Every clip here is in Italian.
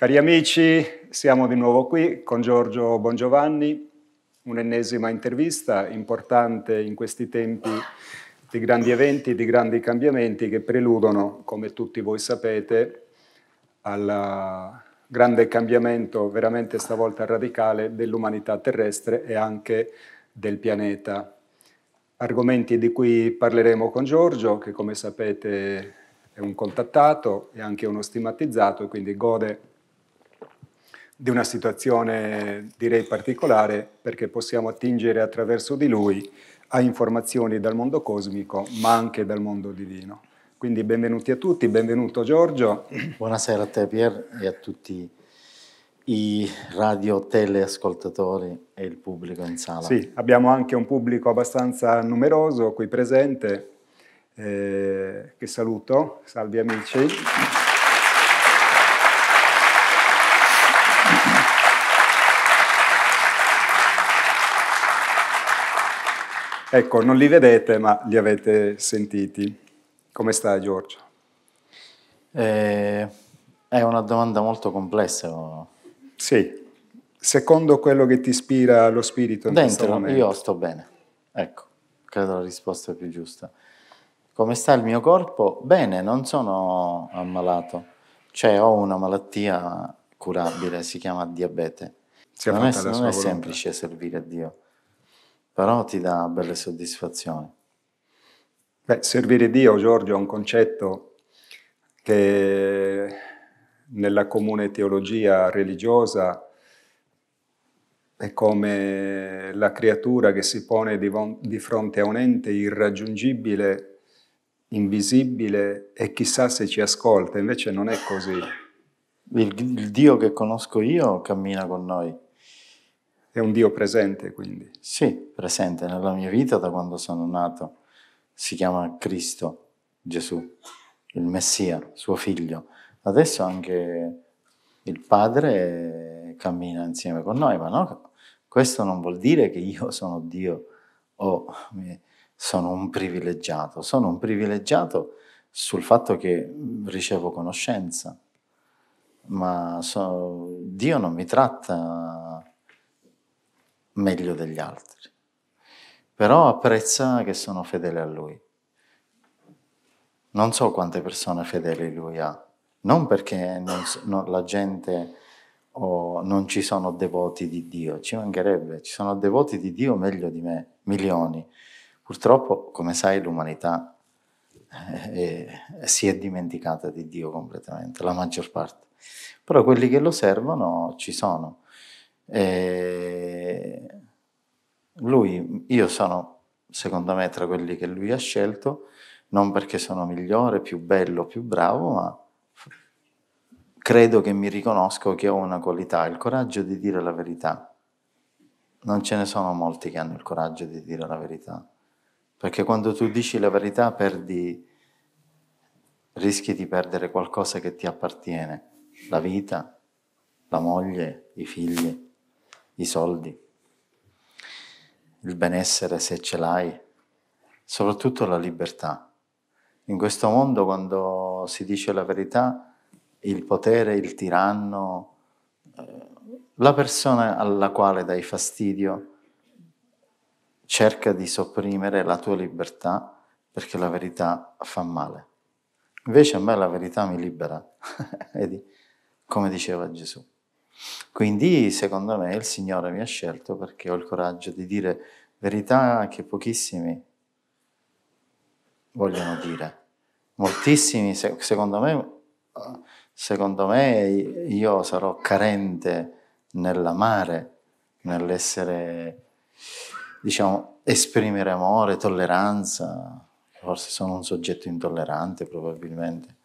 Cari amici, siamo di nuovo qui con Giorgio Bongiovanni, un'ennesima intervista importante in questi tempi di grandi eventi, di grandi cambiamenti che preludono, come tutti voi sapete, al grande cambiamento veramente stavolta radicale dell'umanità terrestre e anche del pianeta. Argomenti di cui parleremo con Giorgio, che come sapete è un contattato e anche uno stigmatizzato, quindi gode di una situazione direi particolare perché possiamo attingere attraverso di lui a informazioni dal mondo cosmico ma anche dal mondo divino. Quindi benvenuti a tutti, benvenuto Giorgio. Buonasera a te Pier e a tutti i radio teleascoltatori e il pubblico in sala. Sì, abbiamo anche un pubblico abbastanza numeroso qui presente eh, che saluto, salve amici. Ecco, non li vedete, ma li avete sentiti. Come sta Giorgio? Eh, è una domanda molto complessa. Oh. Sì, secondo quello che ti ispira lo spirito in Dentro, io sto bene. Ecco, credo la risposta più giusta. Come sta il mio corpo? Bene, non sono ammalato. Cioè, ho una malattia curabile, si chiama diabete. Si non è, non è semplice servire a Dio però ti dà belle soddisfazioni. Beh, servire Dio, Giorgio, è un concetto che nella comune teologia religiosa è come la creatura che si pone di fronte a un ente irraggiungibile, invisibile e chissà se ci ascolta, invece non è così. il, il Dio che conosco io cammina con noi è un Dio presente, quindi. Sì, presente nella mia vita da quando sono nato. Si chiama Cristo, Gesù, il Messia, suo figlio. Adesso anche il Padre cammina insieme con noi, ma no, questo non vuol dire che io sono Dio o sono un privilegiato. Sono un privilegiato sul fatto che ricevo conoscenza, ma so, Dio non mi tratta meglio degli altri, però apprezza che sono fedele a lui. Non so quante persone fedeli lui ha, non perché non, non, la gente oh, non ci sono devoti di Dio, ci mancherebbe, ci sono devoti di Dio meglio di me, milioni. Purtroppo, come sai, l'umanità eh, eh, si è dimenticata di Dio completamente, la maggior parte. Però quelli che lo servono ci sono. Eh, lui, io sono secondo me tra quelli che lui ha scelto, non perché sono migliore, più bello, più bravo, ma credo che mi riconosco che ho una qualità, il coraggio di dire la verità. Non ce ne sono molti che hanno il coraggio di dire la verità, perché quando tu dici la verità perdi, rischi di perdere qualcosa che ti appartiene, la vita, la moglie, i figli, i soldi il benessere se ce l'hai, soprattutto la libertà. In questo mondo quando si dice la verità, il potere, il tiranno, eh, la persona alla quale dai fastidio cerca di sopprimere la tua libertà perché la verità fa male. Invece a me la verità mi libera, come diceva Gesù. Quindi secondo me il Signore mi ha scelto perché ho il coraggio di dire verità che pochissimi vogliono dire. Moltissimi, secondo me, secondo me io sarò carente nell'amare, nell'essere, diciamo, esprimere amore, tolleranza. Forse sono un soggetto intollerante probabilmente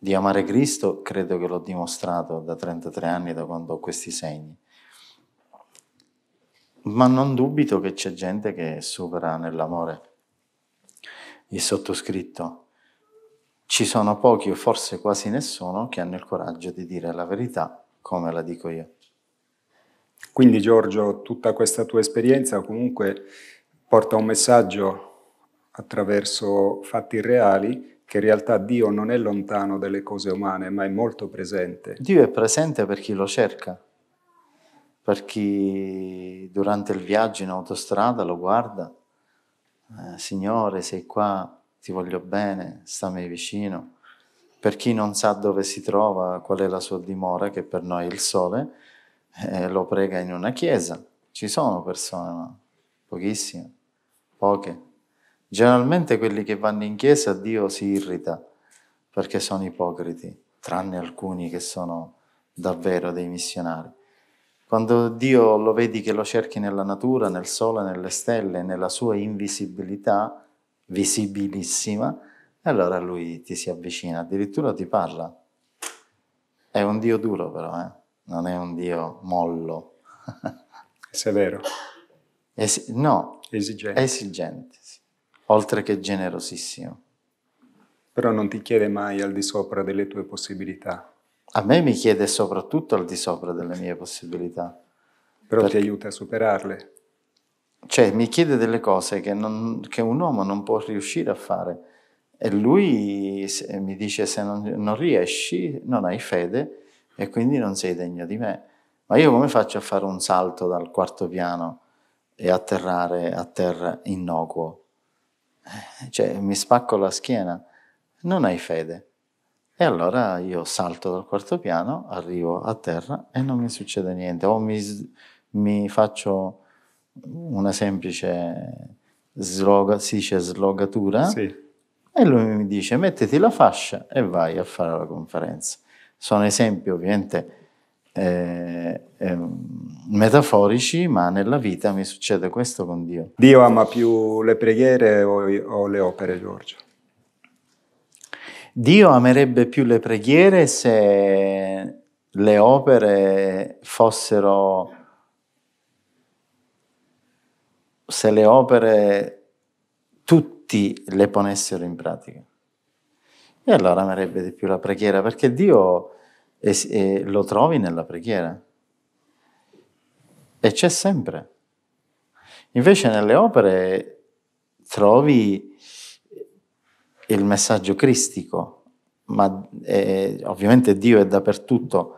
di amare Cristo credo che l'ho dimostrato da 33 anni, da quando ho questi segni. Ma non dubito che c'è gente che supera nell'amore il sottoscritto. Ci sono pochi o forse quasi nessuno che hanno il coraggio di dire la verità come la dico io. Quindi Giorgio, tutta questa tua esperienza comunque porta un messaggio attraverso fatti reali che in realtà Dio non è lontano dalle cose umane, ma è molto presente. Dio è presente per chi lo cerca, per chi durante il viaggio in autostrada lo guarda. Eh, Signore, sei qua, ti voglio bene, stammi vicino. Per chi non sa dove si trova, qual è la sua dimora, che per noi è il sole, eh, lo prega in una chiesa. Ci sono persone, ma pochissime, poche Generalmente quelli che vanno in chiesa Dio si irrita perché sono ipocriti, tranne alcuni che sono davvero dei missionari. Quando Dio lo vedi che lo cerchi nella natura, nel sole, nelle stelle, nella sua invisibilità, visibilissima, allora lui ti si avvicina, addirittura ti parla. È un Dio duro però, eh? non è un Dio mollo. Severo. Es- no, esigente. esigente oltre che generosissimo. Però non ti chiede mai al di sopra delle tue possibilità. A me mi chiede soprattutto al di sopra delle mie possibilità. Però perché... ti aiuta a superarle. Cioè, mi chiede delle cose che, non, che, un uomo non può riuscire a fare. E lui mi dice: Se non, non riesci, non hai fede e quindi non sei degno di me. Ma io come faccio a fare un salto dal quarto piano e atterrare a terra innocuo? cioè mi spacco la schiena, non hai fede. E allora io salto dal quarto piano, arrivo a terra e non mi succede niente. O mi, mi faccio una semplice sloga, si dice slogatura sì. e lui mi dice mettiti la fascia e vai a fare la conferenza. Sono esempi ovviamente eh, eh, metaforici, ma nella vita mi succede questo con Dio. Dio ama più le preghiere o, o le opere, Giorgio? Dio amerebbe più le preghiere se le opere fossero... se le opere tutti le ponessero in pratica. E allora amerebbe di più la preghiera, perché Dio e, e lo trovi nella preghiera. E c'è sempre. Invece nelle opere trovi il messaggio cristico, ma eh, ovviamente Dio è dappertutto,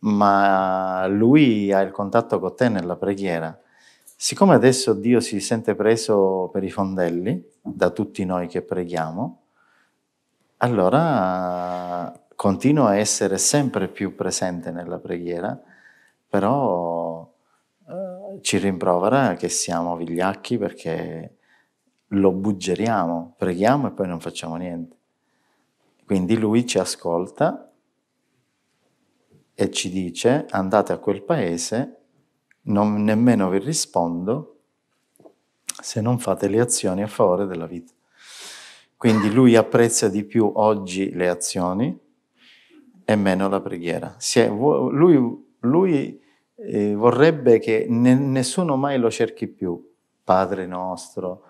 ma Lui ha il contatto con te nella preghiera. Siccome adesso Dio si sente preso per i fondelli da tutti noi che preghiamo, allora continuo a essere sempre più presente nella preghiera, però eh, ci rimprovera che siamo vigliacchi perché lo buggeriamo, preghiamo e poi non facciamo niente. Quindi lui ci ascolta e ci dice andate a quel paese, non, nemmeno vi rispondo se non fate le azioni a favore della vita. Quindi lui apprezza di più oggi le azioni e meno la preghiera. È, lui, lui eh, vorrebbe che ne, nessuno mai lo cerchi più, Padre nostro,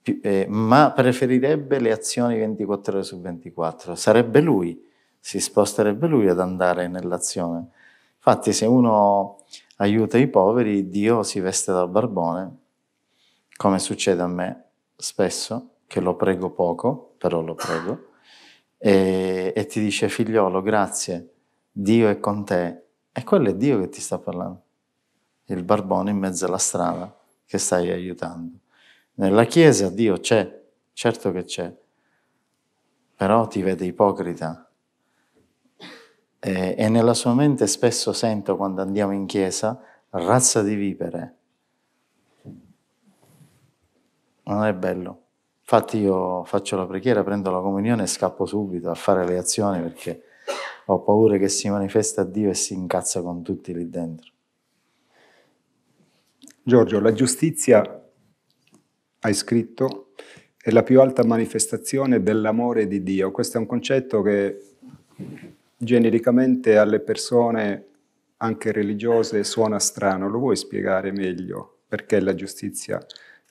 più, eh, ma preferirebbe le azioni 24 ore su 24. Sarebbe lui, si sposterebbe lui ad andare nell'azione. Infatti se uno aiuta i poveri, Dio si veste dal barbone, come succede a me spesso, che lo prego poco, però lo prego e, e ti dice figliolo, grazie, Dio è con te, e quello è Dio che ti sta parlando. Il barbone in mezzo alla strada che stai aiutando. Nella Chiesa Dio c'è, certo che c'è, però ti vede ipocrita. E, e nella sua mente spesso sento quando andiamo in Chiesa razza di vipere. Non è bello. Infatti io faccio la preghiera, prendo la comunione e scappo subito a fare le azioni perché ho paura che si manifesta Dio e si incazza con tutti lì dentro. Giorgio, la giustizia, hai scritto, è la più alta manifestazione dell'amore di Dio. Questo è un concetto che genericamente alle persone, anche religiose, suona strano. Lo vuoi spiegare meglio perché la giustizia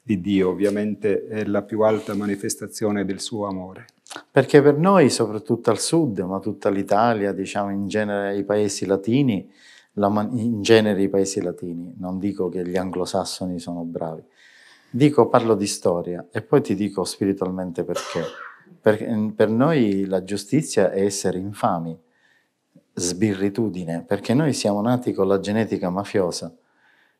di Dio, ovviamente è la più alta manifestazione del suo amore. Perché per noi, soprattutto al sud, ma tutta l'Italia, diciamo in genere i paesi latini, man- in genere i paesi latini, non dico che gli anglosassoni sono bravi, dico parlo di storia e poi ti dico spiritualmente perché. Per, per noi la giustizia è essere infami, sbirritudine, perché noi siamo nati con la genetica mafiosa,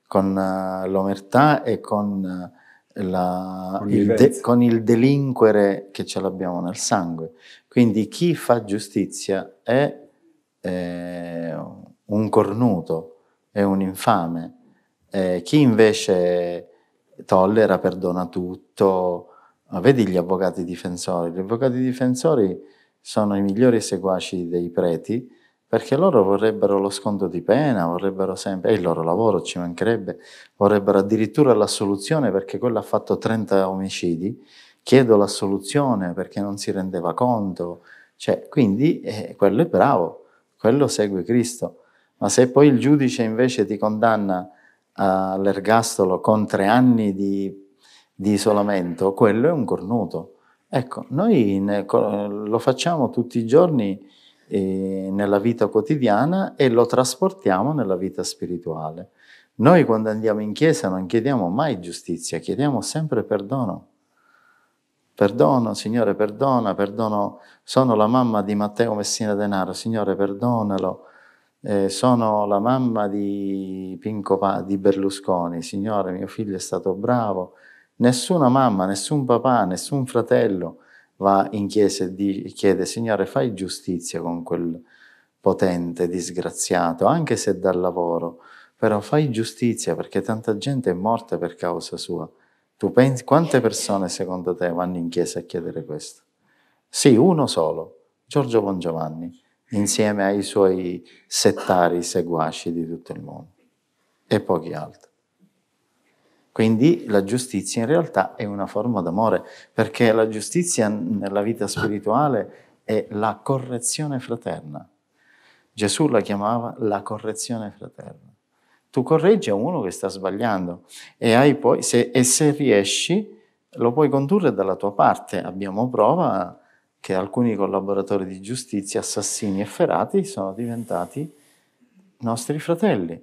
con uh, l'omertà e con eh, la, il de, con il delinquere che ce l'abbiamo nel sangue. Quindi chi fa giustizia è, è un cornuto, è un infame. Eh, chi invece tollera, perdona tutto, vedi gli avvocati difensori. Gli avvocati difensori sono i migliori seguaci dei preti perché loro vorrebbero lo sconto di pena, vorrebbero sempre, è il loro lavoro, ci mancherebbe, vorrebbero addirittura l'assoluzione perché quello ha fatto 30 omicidi, chiedo l'assoluzione perché non si rendeva conto, cioè, quindi eh, quello è bravo, quello segue Cristo, ma se poi il giudice invece ti condanna eh, all'ergastolo con tre anni di, di isolamento, quello è un cornuto. Ecco, noi ne, lo facciamo tutti i giorni nella vita quotidiana e lo trasportiamo nella vita spirituale. Noi quando andiamo in chiesa non chiediamo mai giustizia, chiediamo sempre perdono. Perdono, Signore, perdona, perdono. Sono la mamma di Matteo Messina Denaro, Signore, perdonalo. Eh, sono la mamma di Pinco pa- di Berlusconi, Signore, mio figlio è stato bravo. Nessuna mamma, nessun papà, nessun fratello, va in chiesa e di, chiede, Signore, fai giustizia con quel potente disgraziato, anche se dal lavoro, però fai giustizia perché tanta gente è morta per causa sua. Tu pensi, quante persone secondo te vanno in chiesa a chiedere questo? Sì, uno solo, Giorgio Bongiovanni, insieme ai suoi settari seguaci di tutto il mondo e pochi altri. Quindi la giustizia in realtà è una forma d'amore, perché la giustizia nella vita spirituale è la correzione fraterna. Gesù la chiamava la correzione fraterna. Tu correggi a uno che sta sbagliando e, poi, se, e se riesci lo puoi condurre dalla tua parte. Abbiamo prova che alcuni collaboratori di giustizia, assassini e ferati, sono diventati nostri fratelli,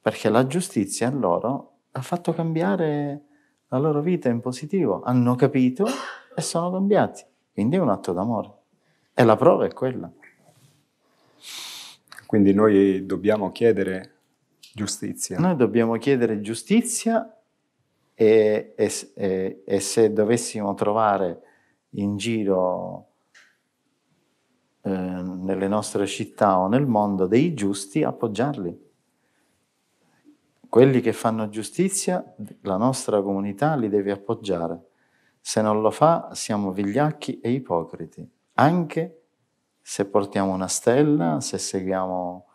perché la giustizia a loro ha fatto cambiare la loro vita in positivo, hanno capito e sono cambiati. Quindi è un atto d'amore. E la prova è quella. Quindi noi dobbiamo chiedere giustizia. Noi dobbiamo chiedere giustizia e, e, e, e se dovessimo trovare in giro eh, nelle nostre città o nel mondo dei giusti, appoggiarli quelli che fanno giustizia, la nostra comunità li deve appoggiare. Se non lo fa, siamo vigliacchi e ipocriti, anche se portiamo una stella, se seguiamo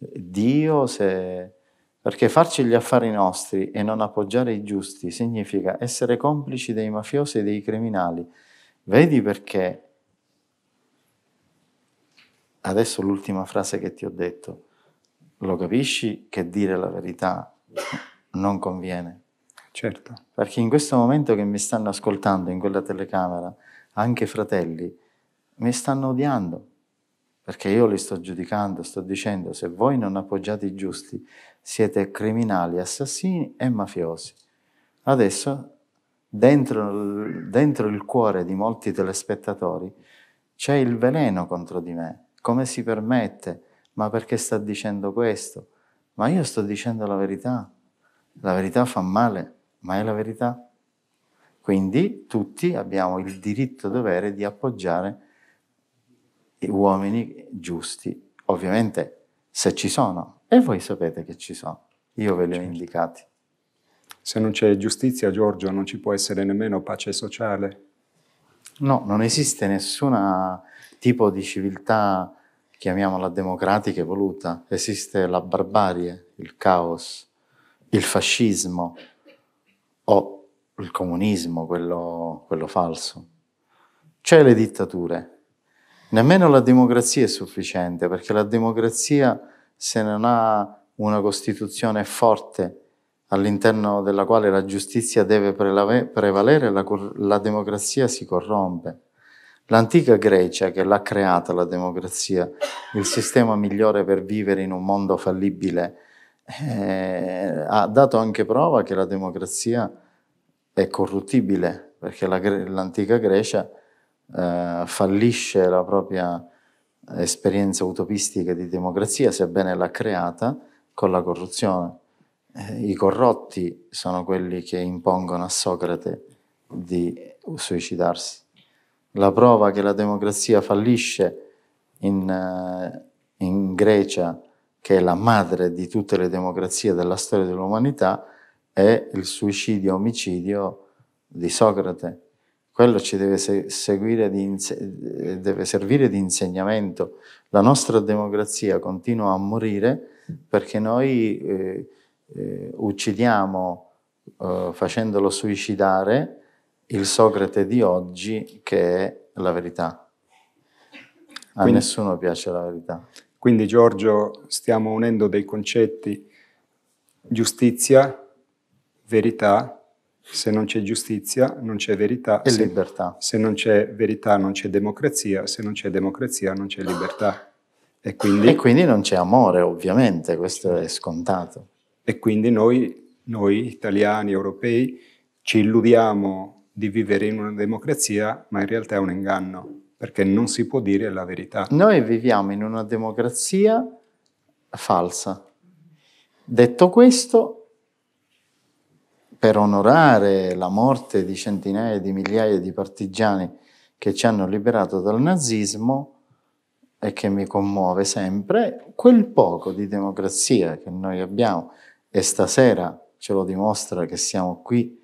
eh, Dio, se... perché farci gli affari nostri e non appoggiare i giusti significa essere complici dei mafiosi e dei criminali. Vedi perché, adesso l'ultima frase che ti ho detto, lo capisci che dire la verità non conviene. Certo. Perché in questo momento che mi stanno ascoltando in quella telecamera, anche fratelli, mi stanno odiando. Perché io li sto giudicando, sto dicendo, se voi non appoggiate i giusti, siete criminali, assassini e mafiosi. Adesso, dentro, dentro il cuore di molti telespettatori, c'è il veleno contro di me. Come si permette? Ma perché sta dicendo questo? ma io sto dicendo la verità, la verità fa male, ma è la verità. Quindi tutti abbiamo il diritto e dovere di appoggiare gli uomini giusti, ovviamente se ci sono, e voi sapete che ci sono, io ve li ho certo. indicati. Se non c'è giustizia, Giorgio, non ci può essere nemmeno pace sociale. No, non esiste nessun tipo di civiltà chiamiamola democratica evoluta, esiste la barbarie, il caos, il fascismo o il comunismo, quello, quello falso. C'è le dittature. Nemmeno la democrazia è sufficiente perché la democrazia se non ha una Costituzione forte all'interno della quale la giustizia deve prevalere, la, la democrazia si corrompe. L'antica Grecia, che l'ha creata la democrazia, il sistema migliore per vivere in un mondo fallibile, eh, ha dato anche prova che la democrazia è corruttibile, perché la, l'antica Grecia eh, fallisce la propria esperienza utopistica di democrazia, sebbene l'ha creata, con la corruzione. Eh, I corrotti sono quelli che impongono a Socrate di suicidarsi. La prova che la democrazia fallisce in, eh, in Grecia, che è la madre di tutte le democrazie della storia dell'umanità, è il suicidio-omicidio di Socrate. Quello ci deve, di deve, servire di insegnamento. La nostra democrazia continua a morire perché noi eh, eh, uccidiamo eh, facendolo suicidare il Socrate di oggi che è la verità. A quindi, nessuno piace la verità. Quindi Giorgio stiamo unendo dei concetti giustizia, verità, se non c'è giustizia non c'è verità. E se, libertà. Se non c'è verità non c'è democrazia, se non c'è democrazia non c'è libertà. E quindi, e quindi non c'è amore, ovviamente, questo è scontato. E quindi noi, noi italiani, europei, ci illudiamo di vivere in una democrazia, ma in realtà è un inganno, perché non si può dire la verità. Noi viviamo in una democrazia falsa. Detto questo, per onorare la morte di centinaia di migliaia di partigiani che ci hanno liberato dal nazismo e che mi commuove sempre, quel poco di democrazia che noi abbiamo e stasera ce lo dimostra che siamo qui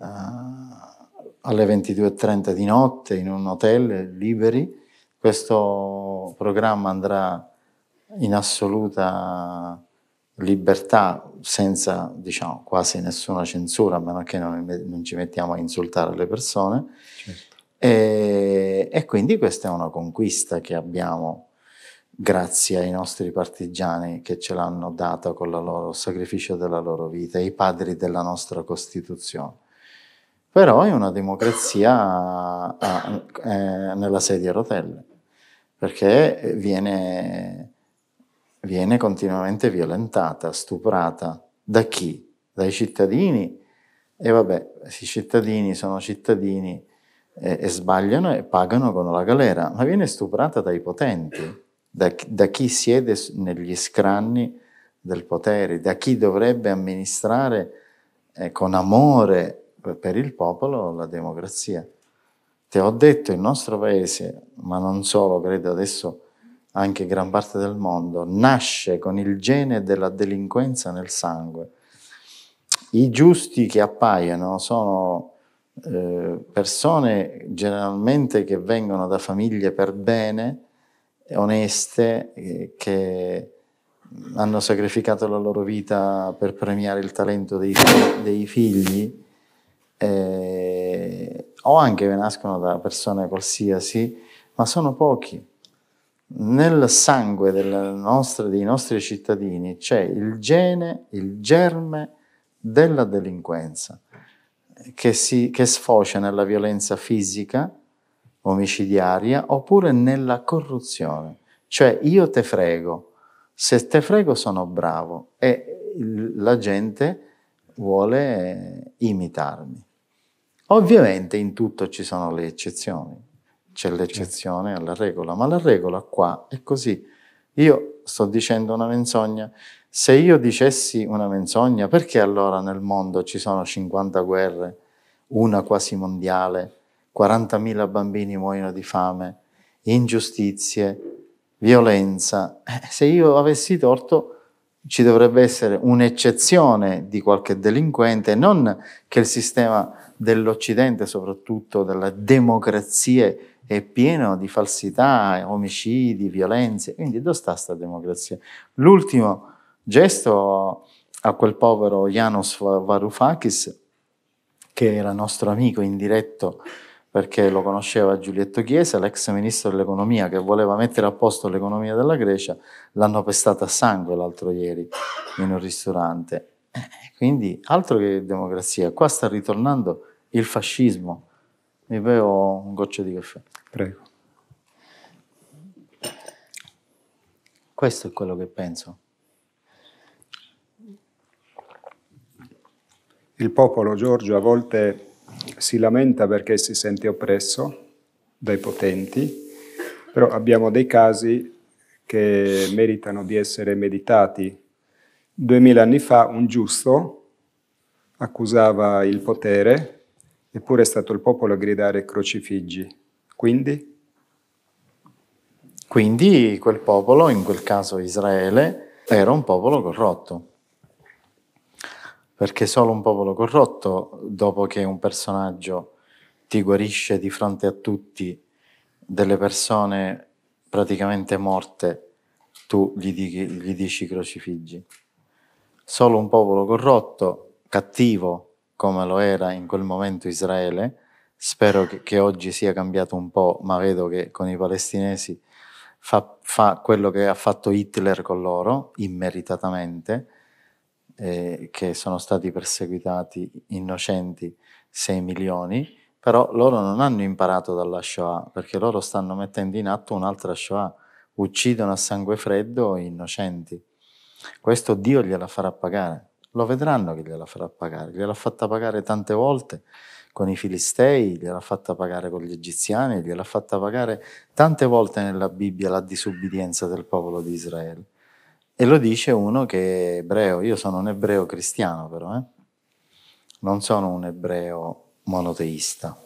eh, alle 22.30 di notte in un hotel liberi. Questo programma andrà in assoluta libertà, senza diciamo, quasi nessuna censura, a meno che non, non ci mettiamo a insultare le persone. Certo. E, e, quindi questa è una conquista che abbiamo grazie ai nostri partigiani che ce l'hanno data con il sacrificio della loro vita, i padri della nostra Costituzione però è una democrazia a, ah, eh, nella sedia a rotelle, perché viene, viene continuamente violentata, stuprata. Da chi? Dai cittadini. E vabbè, i cittadini sono cittadini e, e sbagliano e pagano con la galera, ma viene stuprata dai potenti, da, da chi siede negli scranni del potere, da chi dovrebbe amministrare eh, con amore per il popolo la democrazia. Te ho detto, il nostro paese, ma non solo, credo adesso anche gran parte del mondo, nasce con il gene della delinquenza nel sangue. I giusti che appaiono sono eh, persone generalmente che vengono da famiglie per bene, oneste, eh, che hanno sacrificato la loro vita per premiare il talento dei, dei figli eh, o anche che nascono da persone qualsiasi, ma sono pochi. Nel sangue nostra, dei nostri cittadini c'è il gene, il germe della delinquenza che, si, che sfocia nella violenza fisica, omicidiaria, oppure nella corruzione. Cioè io te frego, se te frego sono bravo e la gente vuole imitarmi. Ovviamente in tutto ci sono le eccezioni, c'è l'eccezione alla regola, ma la regola qua è così. Io sto dicendo una menzogna. Se io dicessi una menzogna, perché allora nel mondo ci sono 50 guerre, una quasi mondiale, 40.000 bambini muoiono di fame, ingiustizie, violenza? Eh, se io avessi torto, ci dovrebbe essere un'eccezione di qualche delinquente, non che il sistema dell'Occidente, soprattutto della democrazia, è pieno di falsità, omicidi, violenze. Quindi dove sta questa democrazia? L'ultimo gesto a quel povero Janos Varoufakis, che era nostro amico indiretto perché lo conosceva Giulietto Chiesa, l'ex ministro dell'economia che voleva mettere a posto l'economia della Grecia, l'hanno pestata a sangue l'altro ieri in un ristorante. Eh, quindi altro che democrazia, qua sta ritornando il fascismo. Mi bevo un goccio di caffè. Prego. Questo è quello che penso. Il popolo, Giorgio, a volte si lamenta perché si sente oppresso dai potenti, però abbiamo dei casi che meritano di essere meditati Duemila anni fa un giusto accusava il potere, eppure è stato il popolo a gridare crocifiggi. Quindi? Quindi quel popolo, in quel caso Israele, era un popolo corrotto. Perché solo un popolo corrotto, dopo che un personaggio ti guarisce di fronte a tutti delle persone praticamente morte, tu gli, dici, gli dici crocifiggi. Solo un popolo corrotto, cattivo, come lo era in quel momento Israele, spero che, che oggi sia cambiato un po', ma vedo che con i palestinesi fa, fa quello che ha fatto Hitler con loro, immeritatamente, eh, che sono stati perseguitati innocenti 6 milioni, però loro non hanno imparato dalla Shoah, perché loro stanno mettendo in atto un'altra Shoah, uccidono a sangue freddo innocenti. Questo Dio gliela farà pagare. Lo vedranno che gliela farà pagare. Gliel'ha fatta pagare tante volte con i filistei, gliel'ha fatta pagare con gli egiziani, gliel'ha fatta pagare tante volte nella Bibbia la disubbidienza del popolo di Israele. E lo dice uno che è ebreo, io sono un ebreo cristiano però, eh? non sono un ebreo monoteista.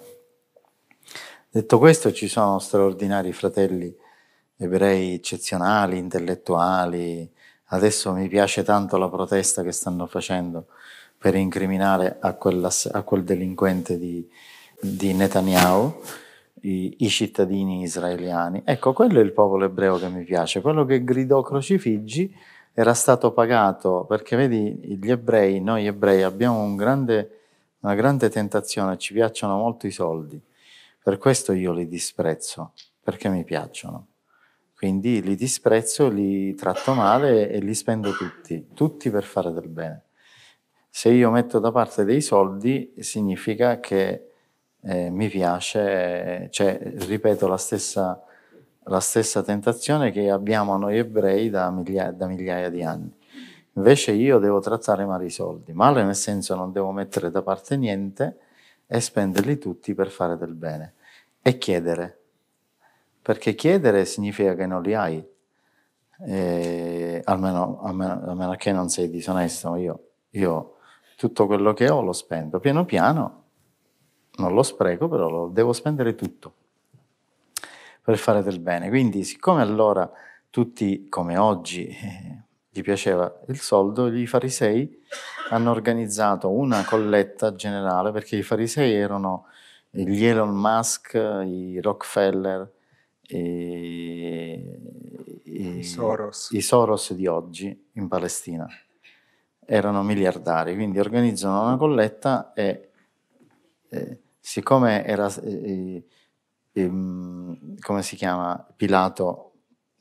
Detto questo ci sono straordinari fratelli ebrei eccezionali, intellettuali, Adesso mi piace tanto la protesta che stanno facendo per incriminare a, quella, a quel delinquente di, di Netanyahu i, i, cittadini israeliani. Ecco, quello è il popolo ebreo che mi piace, quello che gridò crocifiggi era stato pagato, perché vedi, gli ebrei, noi ebrei abbiamo un grande, una grande tentazione, ci piacciono molto i soldi, per questo io li disprezzo, perché mi piacciono. Quindi li disprezzo, li tratto male e li spendo tutti, tutti per fare del bene. Se io metto da parte dei soldi significa che eh, mi piace, cioè ripeto la stessa, la stessa, tentazione che abbiamo noi ebrei da migliaia, da migliaia di anni. Invece io devo trattare male i soldi, male nel senso non devo mettere da parte niente e spenderli tutti per fare del bene e chiedere perché chiedere significa che non li hai, eh, almeno, a meno che non sei disonesto. Io, io tutto quello che ho lo spendo, piano piano, non lo spreco, però lo devo spendere tutto per fare del bene. Quindi siccome allora tutti, come oggi, eh, gli piaceva il soldo, gli farisei hanno organizzato una colletta generale perché i farisei erano gli Elon Musk, i Rockefeller, e, i, Soros. i Soros di oggi in Palestina. Erano miliardari, quindi organizzano una colletta e, e siccome era, e, e, mm, come si chiama, Pilato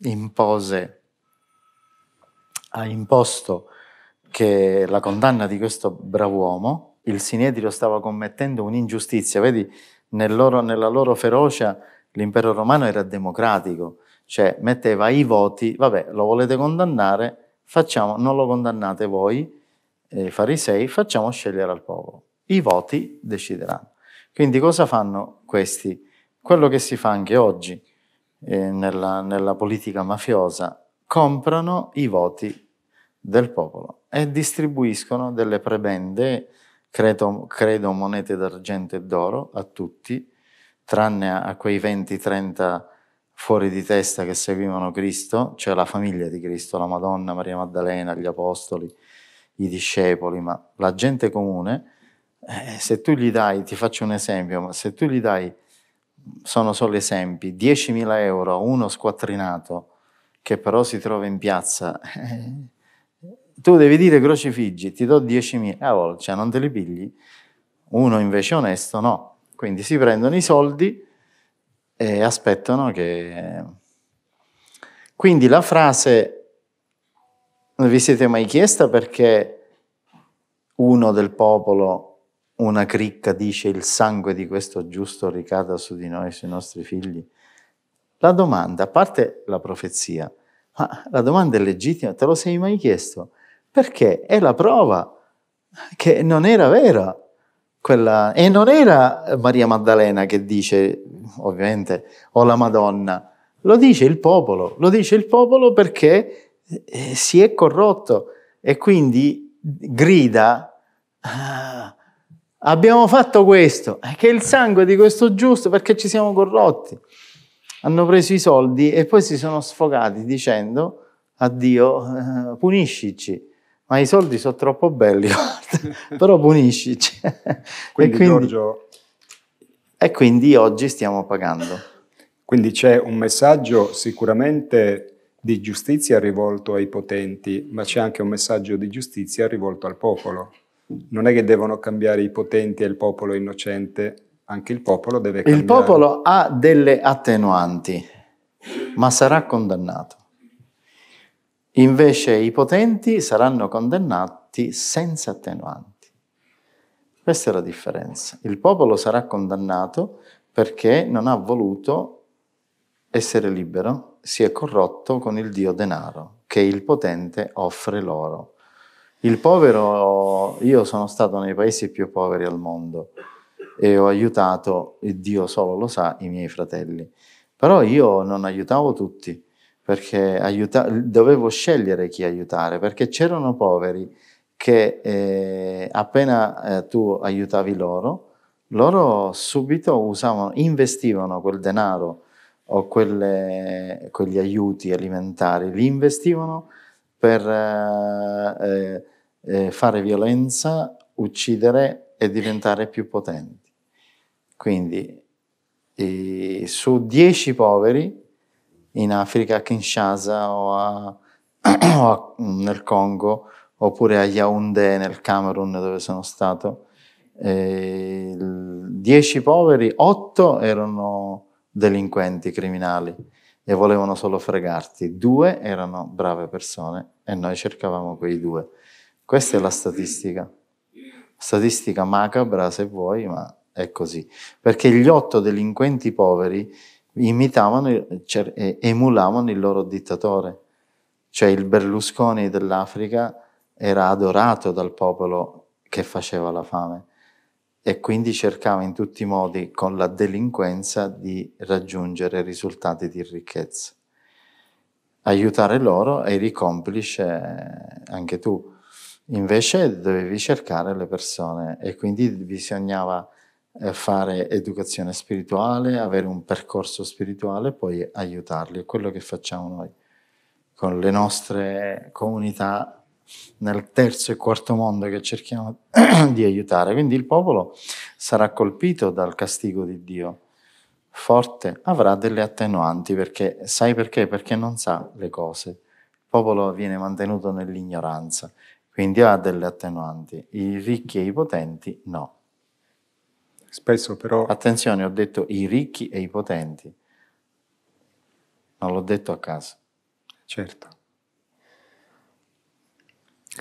impose, ha imposto che la condanna di questo brav'uomo, il Sinedrio stava commettendo un'ingiustizia, vedi, nel loro, nella loro ferocia l'impero romano era democratico, cioè metteva i voti, vabbè, lo volete condannare, facciamo, non lo condannate voi, eh, farisei, facciamo scegliere al popolo. I voti decideranno. Quindi cosa fanno questi? Quello che si fa anche oggi eh, nella, nella politica mafiosa, comprano i voti del popolo e distribuiscono delle prebende, credo, credo monete d'argento e d'oro a tutti, tranne a quei 20-30 fuori di testa che seguivano Cristo, cioè la famiglia di Cristo, la Madonna, Maria Maddalena, gli Apostoli, i discepoli, ma la gente comune, eh, se tu gli dai, ti faccio un esempio, ma se tu gli dai, sono solo esempi, 10.000 euro a uno squattrinato che però si trova in piazza, eh, tu devi dire crocifiggi, ti do 10.000, cavolo, eh, cioè non te li pigli? Uno invece onesto no, quindi si prendono i soldi e aspettano che... Quindi la frase non vi siete mai chiesta perché uno del popolo, una cricca dice il sangue di questo giusto ricada su di noi, sui nostri figli? La domanda, a parte la profezia, ma la domanda è legittima, te lo sei mai chiesto? Perché è la prova che non era vera. Quella... E non era Maria Maddalena che dice, ovviamente, o oh, la Madonna, lo dice il popolo, lo dice il popolo perché eh, si è corrotto e quindi grida, ah, abbiamo fatto questo, eh, che il sangue di questo giusto perché ci siamo corrotti. Hanno preso i soldi e poi si sono sfogati dicendo addio, Dio, eh, puniscici ma i soldi sono troppo belli, però punisci. Cioè. Quindi, e, quindi, Giorgio... e quindi oggi stiamo pagando. Quindi c'è un messaggio sicuramente di giustizia rivolto ai potenti, ma c'è anche un messaggio di giustizia rivolto al popolo. Non è che devono cambiare i potenti e il popolo innocente, anche il popolo deve cambiare. Il popolo ha delle attenuanti, ma sarà condannato. Invece i potenti saranno condannati senza attenuanti. Questa è la differenza. Il popolo sarà condannato perché non ha voluto essere libero, si è corrotto con il dio denaro che il potente offre loro. Il povero, io sono stato nei paesi più poveri al mondo e ho aiutato, e Dio solo lo sa, i miei fratelli. Però io non aiutavo tutti perché aiuta- dovevo scegliere chi aiutare, perché c'erano poveri che eh, appena eh, tu aiutavi loro, loro subito usavano, investivano quel denaro o quelle, quegli aiuti alimentari, li investivano per eh, eh, eh fare violenza, uccidere e diventare più potenti. Quindi eh, su dieci poveri in Africa, a Kinshasa o, a, o a, nel Congo, oppure a Yaoundé nel Camerun dove sono stato. E dieci poveri, otto erano delinquenti, criminali e volevano solo fregarti. Due erano brave persone e noi cercavamo quei due. Questa è la statistica. Statistica macabra se vuoi, ma è così. Perché gli otto delinquenti poveri imitavano, emulavano il loro dittatore. Cioè il Berlusconi dell'Africa era adorato dal popolo che faceva la fame e quindi cercava in tutti i modi con la delinquenza di raggiungere risultati di ricchezza. Aiutare loro eri complice eh, anche tu. Invece dovevi cercare le persone e quindi bisognava eh, fare educazione spirituale, avere un percorso spirituale e poi aiutarli. È quello che facciamo noi con le nostre comunità nel terzo e quarto mondo che cerchiamo di aiutare. Quindi il popolo sarà colpito dal castigo di Dio forte, avrà delle attenuanti perché sai perché? Perché non sa le cose. Il popolo viene mantenuto nell'ignoranza, quindi ha delle attenuanti. I ricchi e i potenti no. Spesso però... Attenzione, ho detto i ricchi e i potenti. Non l'ho detto a caso. Certo.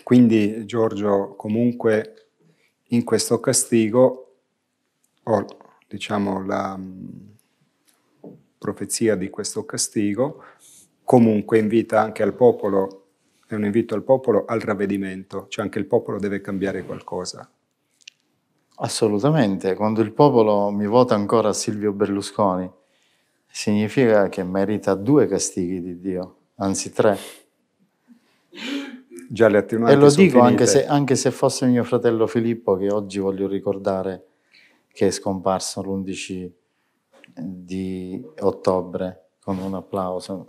Quindi Giorgio comunque in questo castigo o diciamo la mm, profezia di questo castigo comunque invita anche al popolo, è un invito al popolo al ravvedimento, cioè anche il popolo deve cambiare qualcosa. Assolutamente, quando il popolo mi vota ancora Silvio Berlusconi, significa che merita due castighi di Dio, anzi tre. Già le attenuanti E lo dico anche se, anche se, fosse mio fratello Filippo, che oggi voglio ricordare che è scomparso l'11 di ottobre, con un applauso.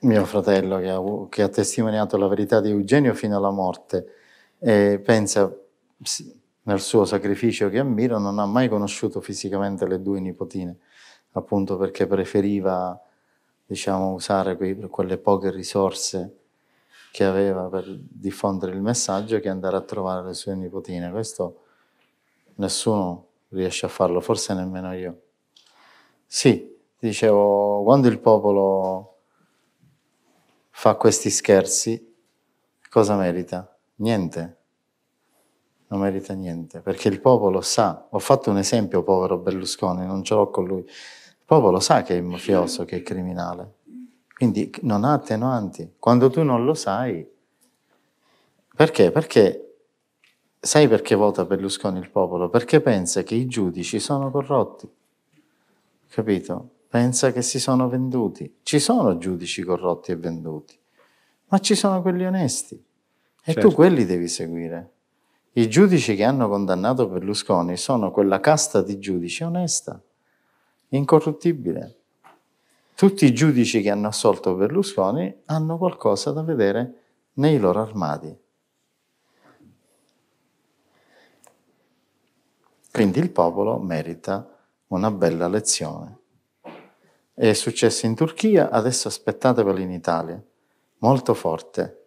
mio fratello che ha, che ha, testimoniato la verità di Eugenio fino alla morte e pensa nel suo sacrificio che ammiro non ha mai conosciuto fisicamente le due nipotine appunto perché preferiva diciamo, usare quei, quelle poche risorse che aveva per diffondere il messaggio che andare a trovare le sue nipotine questo nessuno riesce a farlo forse nemmeno io sì dicevo quando il popolo fa questi scherzi, cosa merita? Niente. Non merita niente, perché il popolo sa, ho fatto un esempio povero Berlusconi, non ce l'ho con lui, il popolo sa che è mafioso, che è criminale, quindi non ha attenuanti. Quando tu non lo sai, perché? Perché sai perché vota Berlusconi il popolo? Perché pensa che i giudici sono corrotti, capito? pensa che si sono venduti. Ci sono giudici corrotti e venduti, ma ci sono quelli onesti e certo. tu quelli devi seguire. I giudici che hanno condannato Berlusconi sono quella casta di giudici onesta, incorruttibile. Tutti i giudici che hanno assolto Berlusconi hanno qualcosa da vedere nei loro armadi. Quindi il popolo merita una bella lezione. È successo in Turchia, adesso aspettatevelo in Italia. Molto forte.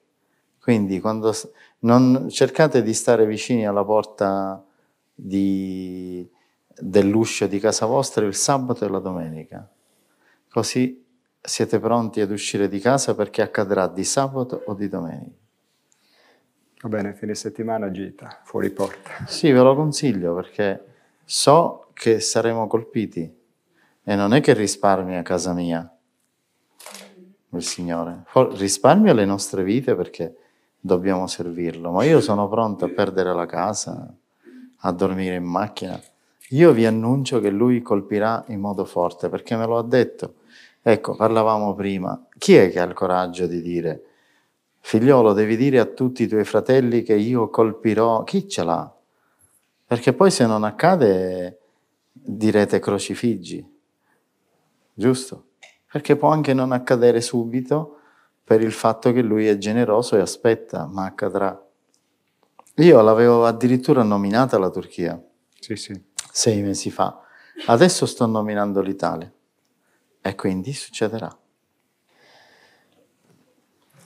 Quindi quando non, cercate di stare vicini alla porta di, dell'uscio di casa vostra il sabato e la domenica. Così siete pronti ad uscire di casa perché accadrà di sabato o di domenica. Va bene, fine settimana gita, fuori porta. Sì, ve lo consiglio perché so che saremo colpiti e non è che risparmia a casa mia il Signore, risparmia le nostre vite perché dobbiamo servirlo, ma io sono pronto a perdere la casa, a dormire in macchina. Io vi annuncio che Lui colpirà in modo forte perché me lo ha detto. Ecco, parlavamo prima, chi è che ha il coraggio di dire, figliolo, devi dire a tutti i tuoi fratelli che io colpirò? Chi ce l'ha? Perché poi se non accade direte crocifiggi giusto? Perché può anche non accadere subito per il fatto che lui è generoso e aspetta, ma accadrà. Io l'avevo addirittura nominata la Turchia sì, sì. sei mesi fa, adesso sto nominando l'Italia e quindi succederà.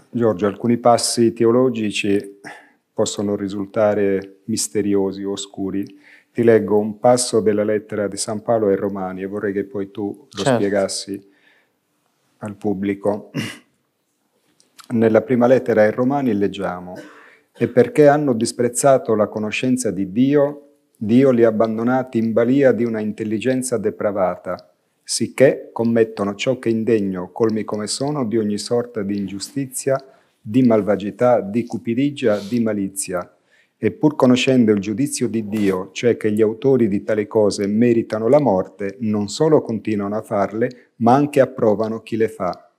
Giorgio, alcuni passi teologici possono risultare misteriosi oscuri, ti leggo un passo della lettera di San Paolo ai Romani e vorrei che poi tu lo certo. spiegassi al pubblico. Nella prima lettera ai Romani leggiamo «E perché hanno disprezzato la conoscenza di Dio, Dio li ha abbandonati in balia di una intelligenza depravata, sicché commettono ciò che è indegno, colmi come sono di ogni sorta di ingiustizia, di malvagità, di cupidigia, di malizia» e pur conoscendo il giudizio di Dio, cioè che gli autori di tale cose meritano la morte, non solo continuano a farle, ma anche approvano chi le fa.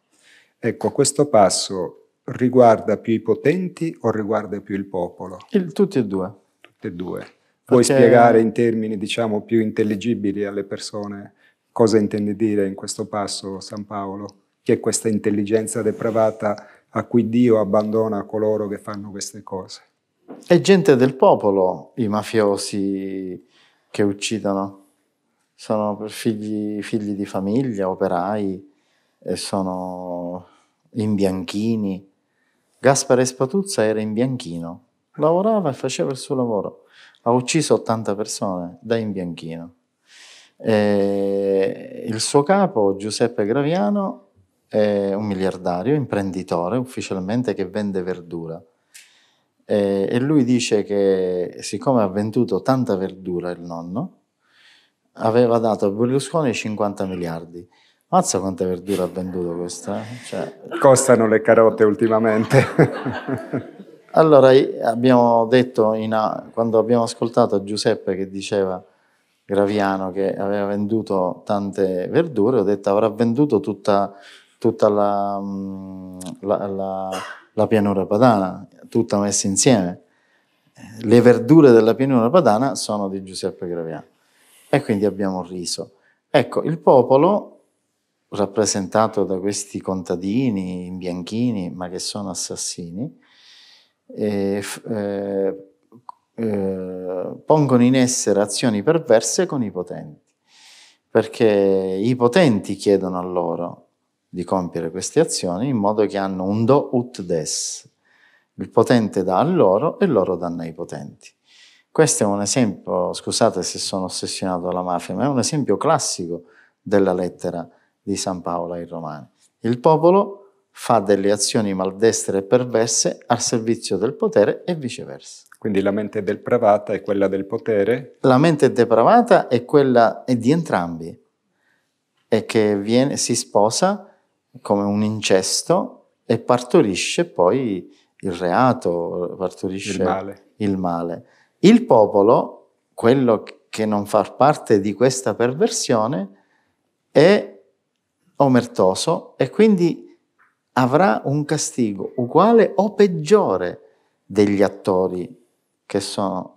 Ecco, questo passo riguarda più i potenti o riguarda più il popolo? Il, tutti e due. Tutti e due. Puoi Perché... spiegare in termini, diciamo, più intelligibili alle persone cosa intende dire in questo passo San Paolo? Che è questa intelligenza depravata a cui Dio abbandona coloro che fanno queste cose? È gente del popolo i mafiosi che uccidono. Sono figli, figli di famiglia, operai, sono bianchini. Gaspare Spatuzza era in bianchino, lavorava e faceva il suo lavoro. Ha ucciso 80 persone da imbianchino. E il suo capo, Giuseppe Graviano, è un miliardario, imprenditore ufficialmente che vende verdura eh, e lui dice che siccome ha venduto tanta verdura il nonno, aveva dato a Berlusconi 50 miliardi. Mazza quanta verdura ha venduto questa? Eh? Cioè... Costano le carote ultimamente. allora, abbiamo detto, a... quando abbiamo ascoltato Giuseppe che diceva Graviano che aveva venduto tante verdure, ho detto avrà venduto tutta, tutta la, mm, la, la la pianura padana, tutta messa insieme. Le verdure della pianura padana sono di Giuseppe Graviano. E quindi abbiamo riso. Ecco, il popolo, rappresentato da questi contadini, in bianchini, ma che sono assassini, eh, eh, eh, pongono in essere azioni perverse con i potenti, perché i potenti chiedono a loro di compiere queste azioni in modo che hanno un do ut des. Il potente dà a loro e loro danno ai potenti. Questo è un esempio, scusate se sono ossessionato dalla mafia, ma è un esempio classico della lettera di San Paolo ai Romani. Il popolo fa delle azioni maldestre e perverse al servizio del potere e viceversa. Quindi la mente depravata è quella del potere? La mente depravata è quella è di entrambi e che viene, si sposa come un incesto e partorisce poi il reato, partorisce il male. il male. Il popolo, quello che non fa parte di questa perversione, è omertoso e quindi avrà un castigo uguale o peggiore degli attori che sono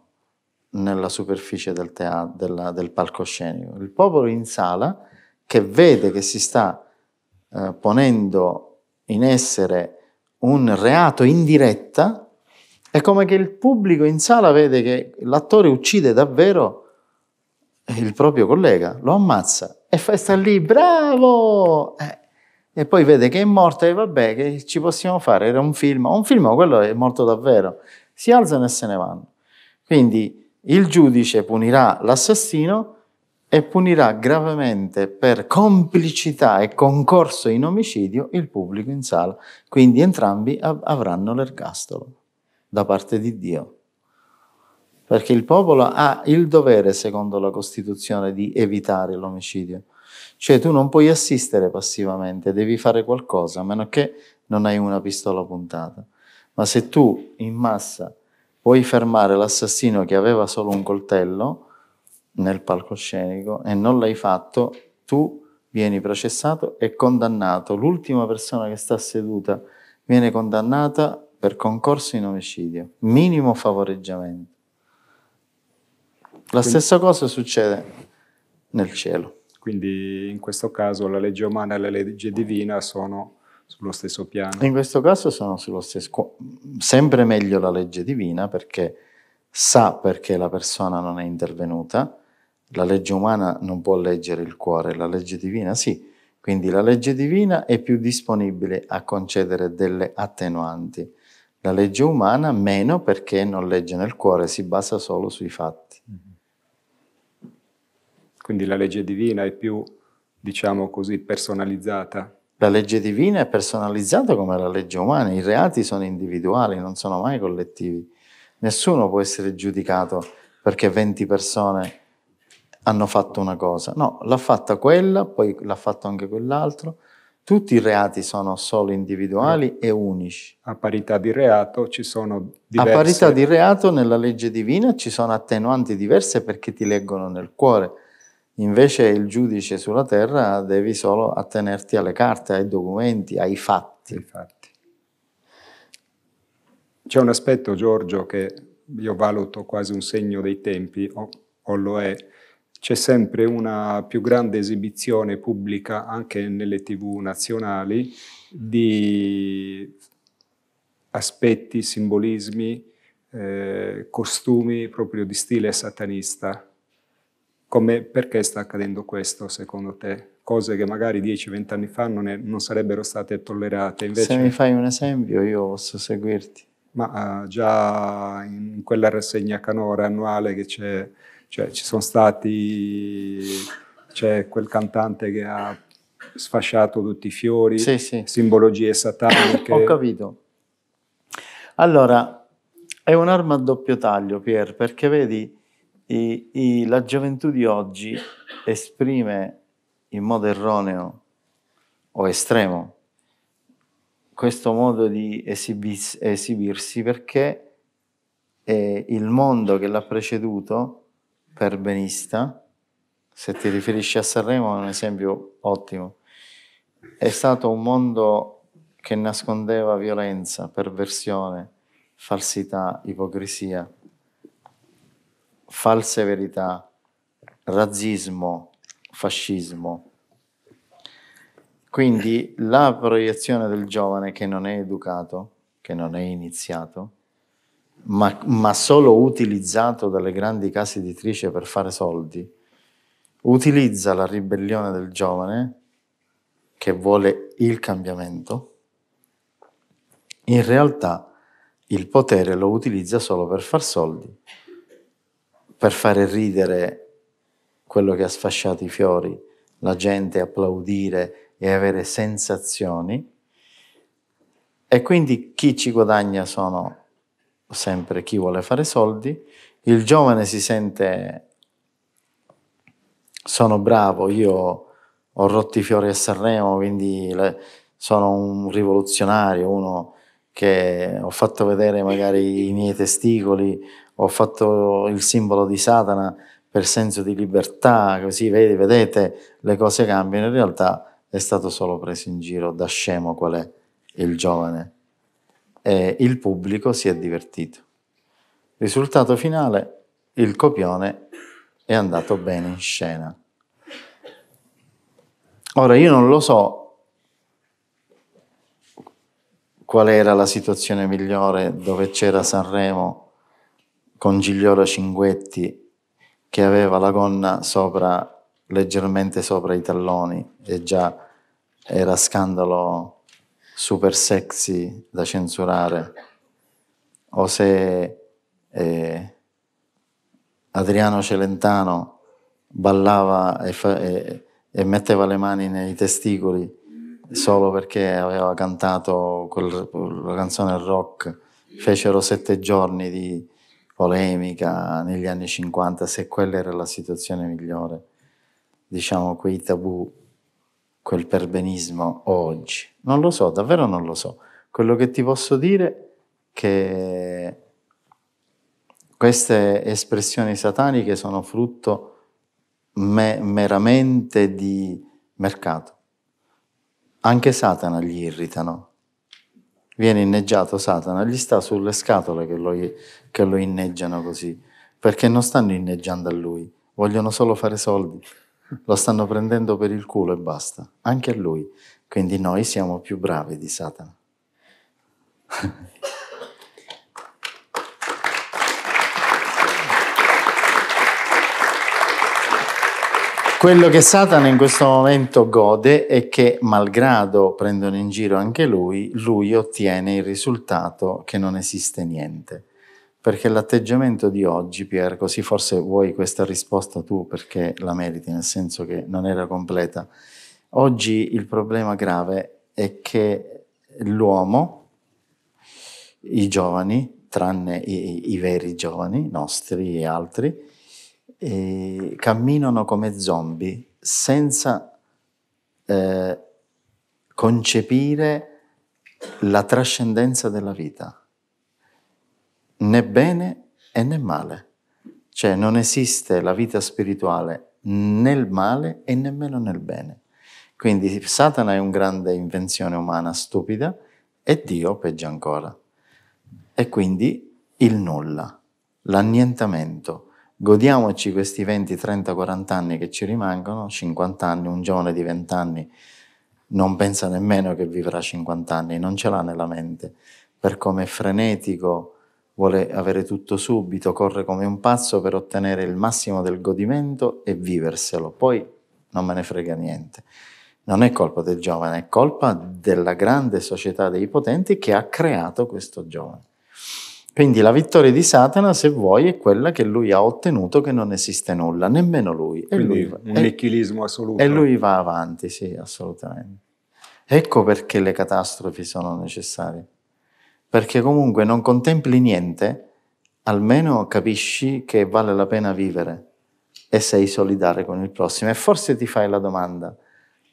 nella superficie del, teatro, del, del palcoscenico. Il popolo in sala che vede che si sta eh, ponendo in essere un reato in diretta, è come che il pubblico in sala vede che l'attore uccide davvero il proprio collega, lo ammazza e fa, sta lì, bravo! Eh, e poi vede che è morto e vabbè, che ci possiamo fare? Era un film, un film, quello è morto davvero. Si alzano e se ne vanno. Quindi il giudice punirà l'assassino, e punirà gravemente per complicità e concorso in omicidio il pubblico in sala. Quindi entrambi av- avranno l'ergastolo da parte di Dio. Perché il popolo ha il dovere, secondo la Costituzione, di evitare l'omicidio. Cioè tu non puoi assistere passivamente, devi fare qualcosa, a meno che non hai una pistola puntata. Ma se tu in massa puoi fermare l'assassino che aveva solo un coltello, nel palcoscenico e non l'hai fatto, tu vieni processato e condannato. L'ultima persona che sta seduta viene condannata per concorso in omicidio, minimo favoreggiamento. La stessa cosa succede nel cielo. Quindi in questo caso la legge umana e la legge divina sono sullo stesso piano. In questo caso sono sullo stesso, sempre meglio la legge divina perché sa perché la persona non è intervenuta, la legge umana non può leggere il cuore, la legge divina sì. Quindi la legge divina è più disponibile a concedere delle attenuanti. La legge umana meno perché non legge nel cuore, si basa solo sui fatti. Mm-hmm. Quindi la legge divina è più, diciamo così, personalizzata. La legge divina è personalizzata come la legge umana, i reati sono individuali, non sono mai collettivi. Nessuno può essere giudicato perché 20 persone hanno fatto una cosa. No, l'ha fatta quella, poi l'ha fatto anche quell'altro. Tutti i reati sono solo individuali eh. e unici. A parità di reato ci sono diverse... A parità di reato nella legge divina ci sono attenuanti diverse perché ti leggono nel cuore. Invece il giudice sulla terra devi solo attenerti alle carte, ai documenti, ai fatti. Infatti. C'è un aspetto, Giorgio, che io valuto quasi un segno dei tempi, o, o lo è, c'è sempre una più grande esibizione pubblica anche nelle tv nazionali di aspetti, simbolismi, eh, costumi proprio di stile satanista. Come, perché sta accadendo questo secondo te? Cose che magari 10-20 anni fa non, è, non, sarebbero state tollerate. Invece, Se mi fai un esempio io posso seguirti. Ma ah, già in quella rassegna canora annuale che c'è cioè, ci sono stati, c'è quel cantante che ha sfasciato tutti i fiori, sì, sì. simbologie sataniche Ho capito. Allora, è un'arma a doppio taglio, Pier, perché vedi, i, i, la gioventù di oggi esprime in modo erroneo o estremo questo modo di esibis, esibirsi perché eh, il mondo che l'ha preceduto perbenista, se ti riferisci a Sanremo è un esempio ottimo, è stato un mondo che nascondeva violenza, perversione, falsità, ipocrisia, false verità, razzismo, fascismo. Quindi la proiezione del giovane che non è educato, che non è iniziato, ma, ma solo utilizzato dalle grandi case editrici per fare soldi, utilizza la ribellione del giovane che vuole il cambiamento, in realtà il potere lo utilizza solo per far soldi, per fare ridere quello che ha sfasciato i fiori, la gente applaudire e avere sensazioni. E quindi chi ci guadagna sono sempre chi vuole fare soldi, il giovane si sente sono bravo, io ho rotto i fiori a Sanremo, quindi sono un rivoluzionario, uno che ho fatto vedere magari i miei testicoli, ho fatto il simbolo di Satana per senso di libertà, così vedi, vedete le cose cambiano, in realtà è stato solo preso in giro da scemo qual è il giovane e il pubblico si è divertito. Risultato finale, il copione è andato bene in scena. Ora io non lo so qual era la situazione migliore dove c'era Sanremo con Gigliola Cinguetti che aveva la gonna sopra, leggermente sopra i talloni e già era scandalo super sexy da censurare o se eh, Adriano Celentano ballava e, fa, e, e, metteva le mani nei testicoli solo perché aveva cantato quel, la canzone rock fecero sette giorni di polemica negli anni 50 se quella era la situazione migliore diciamo quei tabù quel perbenismo oggi? Non lo so, davvero non lo so. Quello che ti posso dire è che queste espressioni sataniche sono frutto me- meramente di mercato. Anche Satana gli irritano. Viene inneggiato Satana, gli sta sulle scatole che lo, che lo inneggiano così, perché non stanno inneggiando a lui, vogliono solo fare soldi lo stanno prendendo per il culo e basta, anche a lui. Quindi noi siamo più bravi di Satana. Quello che Satana in questo momento gode è che, malgrado prendono in giro anche lui, lui ottiene il risultato che non esiste niente. Perché l'atteggiamento di oggi, Pier, così forse vuoi questa risposta tu perché la meriti, nel senso che non era completa. Oggi il problema grave è che l'uomo, i giovani, tranne i, i veri giovani, nostri e altri, eh, camminano come zombie senza eh, concepire la trascendenza della vita né bene e né male. Cioè non esiste la vita spirituale nel male e nemmeno nel bene. Quindi Satana è una grande invenzione umana stupida e Dio peggio ancora. E quindi il nulla, l'annientamento. Godiamoci questi 20, 30, 40 anni che ci rimangono, 50 anni, un giovane di 20 anni non pensa nemmeno che vivrà 50 anni, non ce l'ha nella mente, per come è frenetico, vuole avere tutto subito, corre come un pazzo per ottenere il massimo del godimento e viverselo, poi non me ne frega niente. Non è colpa del giovane, è colpa della grande società dei potenti che ha creato questo giovane. Quindi la vittoria di Satana, se vuoi, è quella che lui ha ottenuto che non esiste nulla, nemmeno lui. E lui un nichilismo assoluto. E lui va avanti, sì, assolutamente. Ecco perché le catastrofi sono necessarie perché comunque non contempli niente, almeno capisci che vale la pena vivere e sei solidale con il prossimo. E forse ti fai la domanda,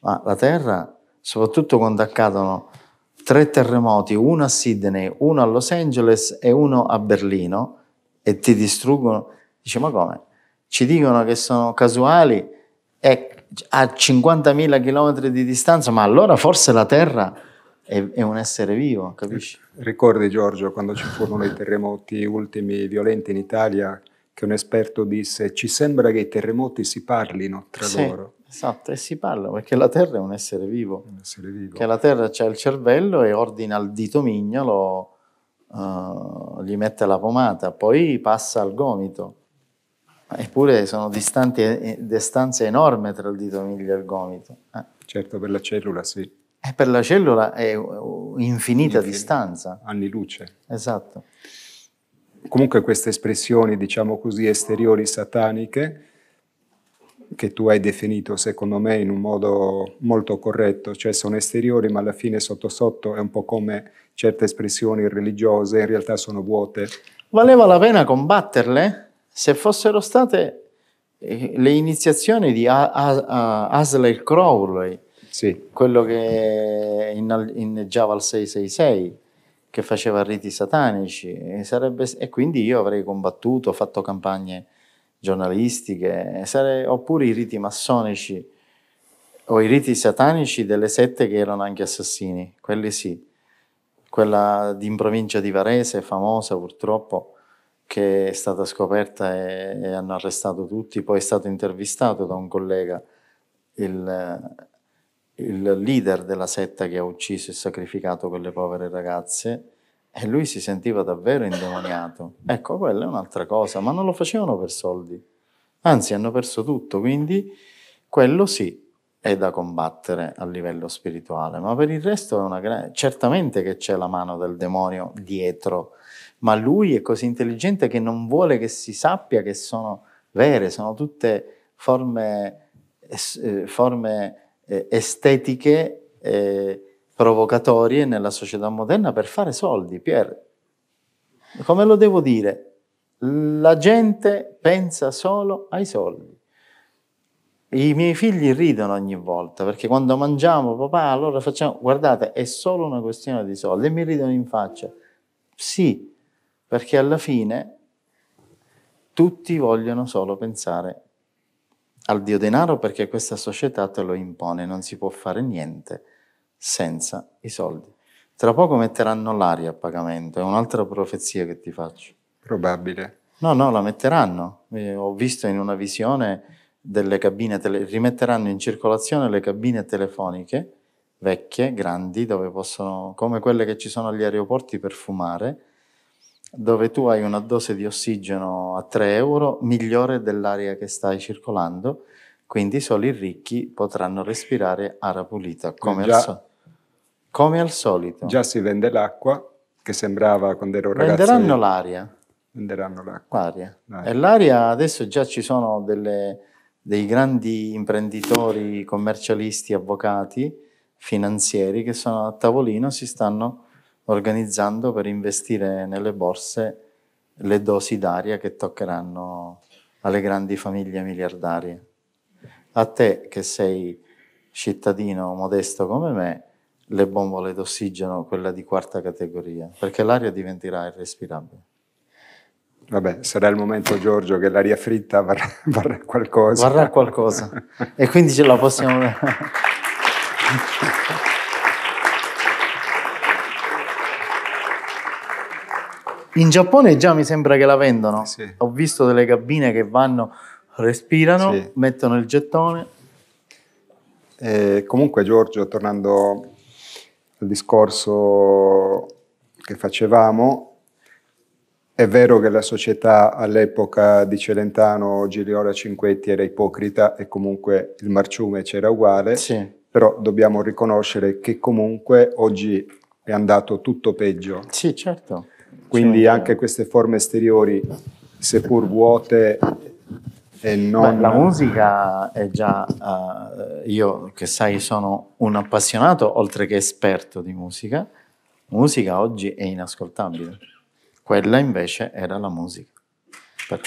ma la Terra, soprattutto quando accadono tre terremoti, uno a Sydney, uno a Los Angeles e uno a Berlino, e ti distruggono, dici ma come? Ci dicono che sono casuali e a 50.000 km di distanza, ma allora forse la Terra è, è un essere vivo, capisci? Ricordi Giorgio quando ci furono i terremoti ultimi violenti in Italia che un esperto disse ci sembra che i terremoti si parlino tra sì, loro. Esatto, e si parla perché la Terra è un essere vivo. Un essere vivo. Che la Terra c'è il cervello e ordina al dito mignolo, uh, gli mette la pomata, poi passa al gomito. Eppure sono eh, distanze enormi tra il dito mignolo e il gomito. Eh. Certo, per la cellula sì. E eh, per la cellula è infinita, infinita distanza. Anni luce. Esatto. Comunque queste espressioni, diciamo così, esteriori sataniche, che tu hai definito secondo me in un modo molto corretto, cioè sono esteriori ma alla fine sotto sotto è un po' come certe espressioni religiose, in realtà sono vuote. Valeva la pena combatterle se fossero state eh, le iniziazioni di Asley Crowley, sì. Quello che inneggiava il 666, che faceva riti satanici, e, sarebbe, e quindi io avrei combattuto, fatto campagne giornalistiche, sare, oppure i riti massonici o i riti satanici delle sette che erano anche assassini, quelli sì. Quella in provincia di Varese, famosa purtroppo, che è stata scoperta e, e hanno arrestato tutti, poi è stato intervistato da un collega il, il leader della setta che ha ucciso e sacrificato quelle povere ragazze e lui si sentiva davvero indemoniato. Ecco, quella è un'altra cosa, ma non lo facevano per soldi. Anzi, hanno perso tutto, quindi quello sì è da combattere a livello spirituale, ma per il resto è una grande... Certamente che c'è la mano del demonio dietro, ma lui è così intelligente che non vuole che si sappia che sono vere, sono tutte forme, eh, eh forme eh, estetiche eh, provocatorie nella società moderna per fare soldi. Pier, come lo devo dire? La gente pensa solo ai soldi. I miei figli ridono ogni volta perché quando mangiamo, papà, allora facciamo, guardate, è solo una questione di soldi e mi ridono in faccia. Sì, perché alla fine tutti vogliono solo pensare al Dio denaro perché questa società te lo impone, non si può fare niente senza i soldi. Tra poco metteranno l'aria a pagamento, è un'altra profezia che ti faccio. Probabile. No, no, la metteranno. Eh, ho visto in una visione delle cabine, tele- rimetteranno in circolazione le cabine telefoniche vecchie, grandi, dove possono, come quelle che ci sono agli aeroporti per fumare, dove tu hai una dose di ossigeno a 3 euro migliore dell'aria che stai circolando, quindi solo i ricchi potranno respirare aria pulita, come, già, al, so- come al, solito. Già si vende l'acqua, che sembrava quando ero ragazzo... Venderanno io. l'aria. Venderanno l'acqua. L'aria. E l'aria adesso già ci sono delle, dei grandi imprenditori, commercialisti, avvocati, finanzieri che sono a tavolino, si stanno organizzando per investire nelle borse le dosi d'aria che toccheranno alle grandi famiglie miliardarie. A te che sei cittadino modesto come me, le bombole d'ossigeno, quella di quarta categoria, perché l'aria diventerà irrespirabile. Vabbè, sarà il momento, Giorgio, che l'aria fritta varrà, varrà qualcosa. Varrà qualcosa. e quindi ce la possiamo... In Giappone già mi sembra che la vendano. Sì. Ho visto delle cabine che vanno, respirano, sì. mettono il gettone. E comunque Giorgio, tornando al discorso che facevamo, è vero che la società all'epoca di Celentano, Giriola Cinquetti era ipocrita e comunque il marciume c'era uguale, sì. però dobbiamo riconoscere che comunque oggi è andato tutto peggio. Sì, certo. Quindi anche queste forme esteriori, seppur vuote e eh, non... Beh, la musica è già... Uh, io che sai sono un appassionato oltre che esperto di musica. Musica oggi è inascoltabile. Quella invece era la musica. Per...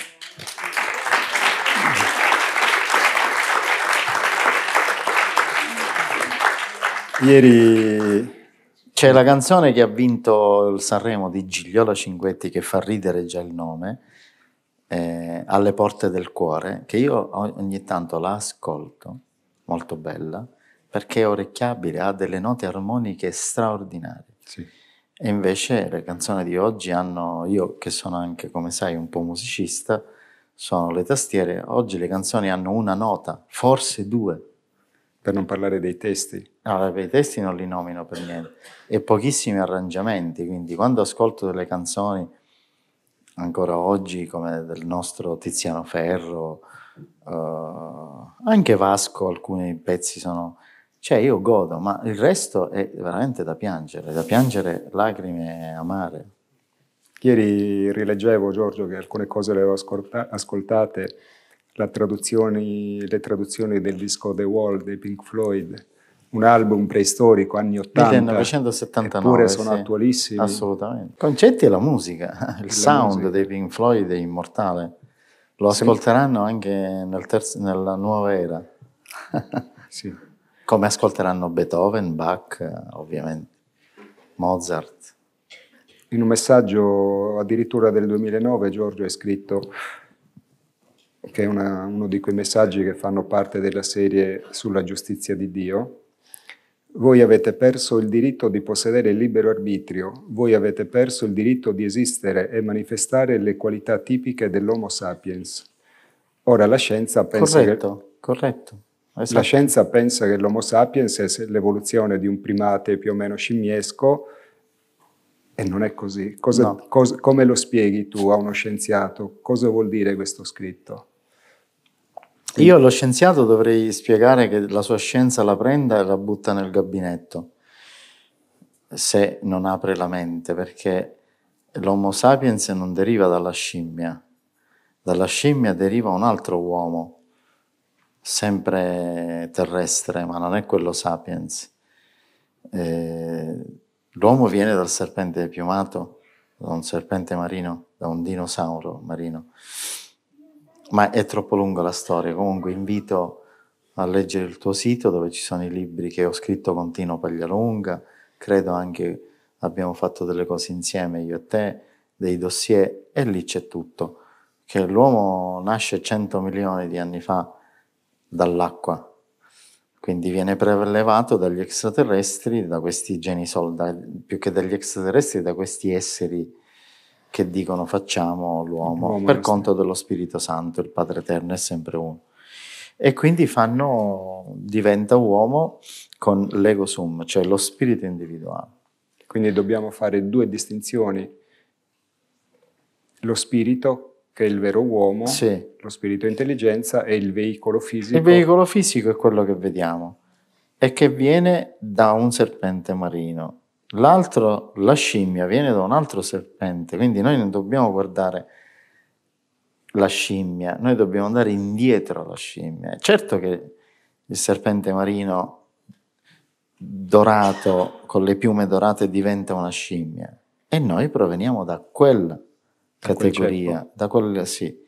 Ieri c'è la canzone che ha vinto il Sanremo di Gigliola Cinguetti, che fa ridere già il nome, eh, Alle porte del cuore, che io ogni tanto la ascolto, molto bella, perché è orecchiabile, ha delle note armoniche straordinarie. Sì. E invece le canzoni di oggi hanno, io che sono anche, come sai, un po' musicista, sono le tastiere, oggi le canzoni hanno una nota, forse due. Per non parlare dei testi. No, vabbè, i testi non li nomino per niente. E pochissimi arrangiamenti, quindi quando ascolto delle canzoni, ancora oggi, come del nostro Tiziano Ferro, uh, anche Vasco, alcuni pezzi sono... Cioè io godo, ma il resto è veramente da piangere, da piangere lacrime amare. Ieri rileggevo, Giorgio, che alcune cose le avevo ascolta- ascoltate traduzione, le traduzioni del disco The Wall dei Pink Floyd, un album preistorico, anni 80. 1979. Eppure sono sì, attualissimi. Assolutamente. Concetti e la musica, il la sound musica. dei Pink Floyd è immortale. Lo ascolteranno sì. anche nel terzo, nella nuova era. sì. Come ascolteranno Beethoven, Bach, ovviamente, Mozart. In un messaggio addirittura del 2009 Giorgio è scritto che è una, uno di quei messaggi che fanno parte della serie sulla giustizia di Dio, voi avete perso il diritto di possedere il libero arbitrio, voi avete perso il diritto di esistere e manifestare le qualità tipiche dell'Homo sapiens. Ora la scienza pensa corretto, che... Corretto, esatto. La scienza pensa che l'Homo sapiens è l'evoluzione di un primate più o meno scimmiesco e non è così. Cosa, no. cosa, come lo spieghi tu a uno scienziato? Cosa vuol dire questo scritto? Io allo scienziato dovrei spiegare che la sua scienza la prenda e la butta nel gabinetto, se non apre la mente, perché l'Homo sapiens non deriva dalla scimmia, dalla scimmia deriva un altro uomo, sempre terrestre, ma non è quello sapiens. Eh, l'uomo viene dal serpente piumato, da un serpente marino, da un dinosauro marino. Ma è troppo lunga la storia, comunque invito a leggere il tuo sito dove ci sono i libri che ho scritto con Tino Paglialunga, credo anche abbiamo fatto delle cose insieme io e te, dei dossier e lì c'è tutto, che l'uomo nasce 100 milioni di anni fa dall'acqua, quindi viene prelevato dagli extraterrestri, da questi geni soldati, più che dagli extraterrestri, da questi esseri che dicono facciamo l'uomo, l'uomo per conto dello Spirito Santo, il Padre Eterno è sempre uno. E quindi fanno, diventa uomo con l'ego sum, cioè lo spirito individuale. Quindi dobbiamo fare due distinzioni. Lo spirito, che è il vero uomo, sì. lo spirito intelligenza e il veicolo fisico. Il veicolo fisico è quello che vediamo e che viene da un serpente marino L'altro, la scimmia, viene da un altro serpente, quindi noi non dobbiamo guardare la scimmia, noi dobbiamo andare indietro alla scimmia. Certo che il serpente marino dorato, con le piume dorate, diventa una scimmia. E noi proveniamo da quella categoria, da quella sì.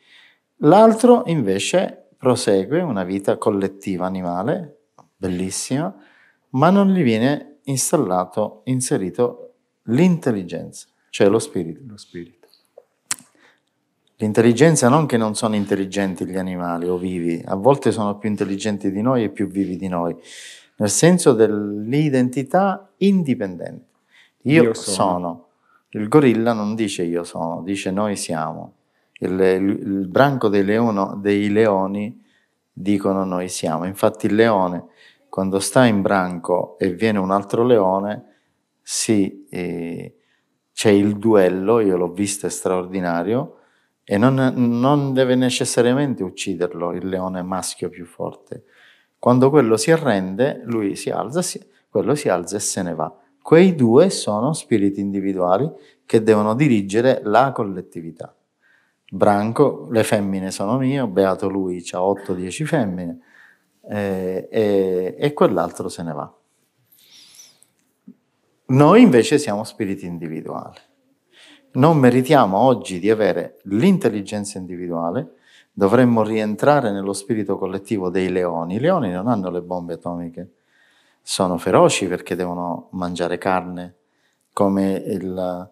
L'altro invece prosegue una vita collettiva animale, bellissima, ma non gli viene installato, inserito l'intelligenza, cioè lo spirito. Lo spirito. L'intelligenza non che non sono intelligenti gli animali o vivi, a volte sono più intelligenti di noi e più vivi di noi, nel senso dell'identità indipendente. Io, io sono. sono. Il gorilla non dice io sono, dice noi siamo. Il, il, il branco dei, leono, dei leoni dicono noi siamo. Infatti il leone quando sta in branco e viene un altro leone, sì, eh, c'è il duello, io l'ho visto, è straordinario, e non, non deve necessariamente ucciderlo il leone maschio più forte. Quando quello si arrende, lui si alza, si, quello si alza e se ne va. Quei due sono spiriti individuali che devono dirigere la collettività. Branco, le femmine sono mio, beato lui, ha 8-10 femmine, eh, e, e quell'altro se ne va. Noi invece siamo spiriti individuali. Non meritiamo oggi di avere l'intelligenza individuale, dovremmo rientrare nello spirito collettivo dei leoni. I leoni non hanno le bombe atomiche, sono feroci perché devono mangiare carne, come il,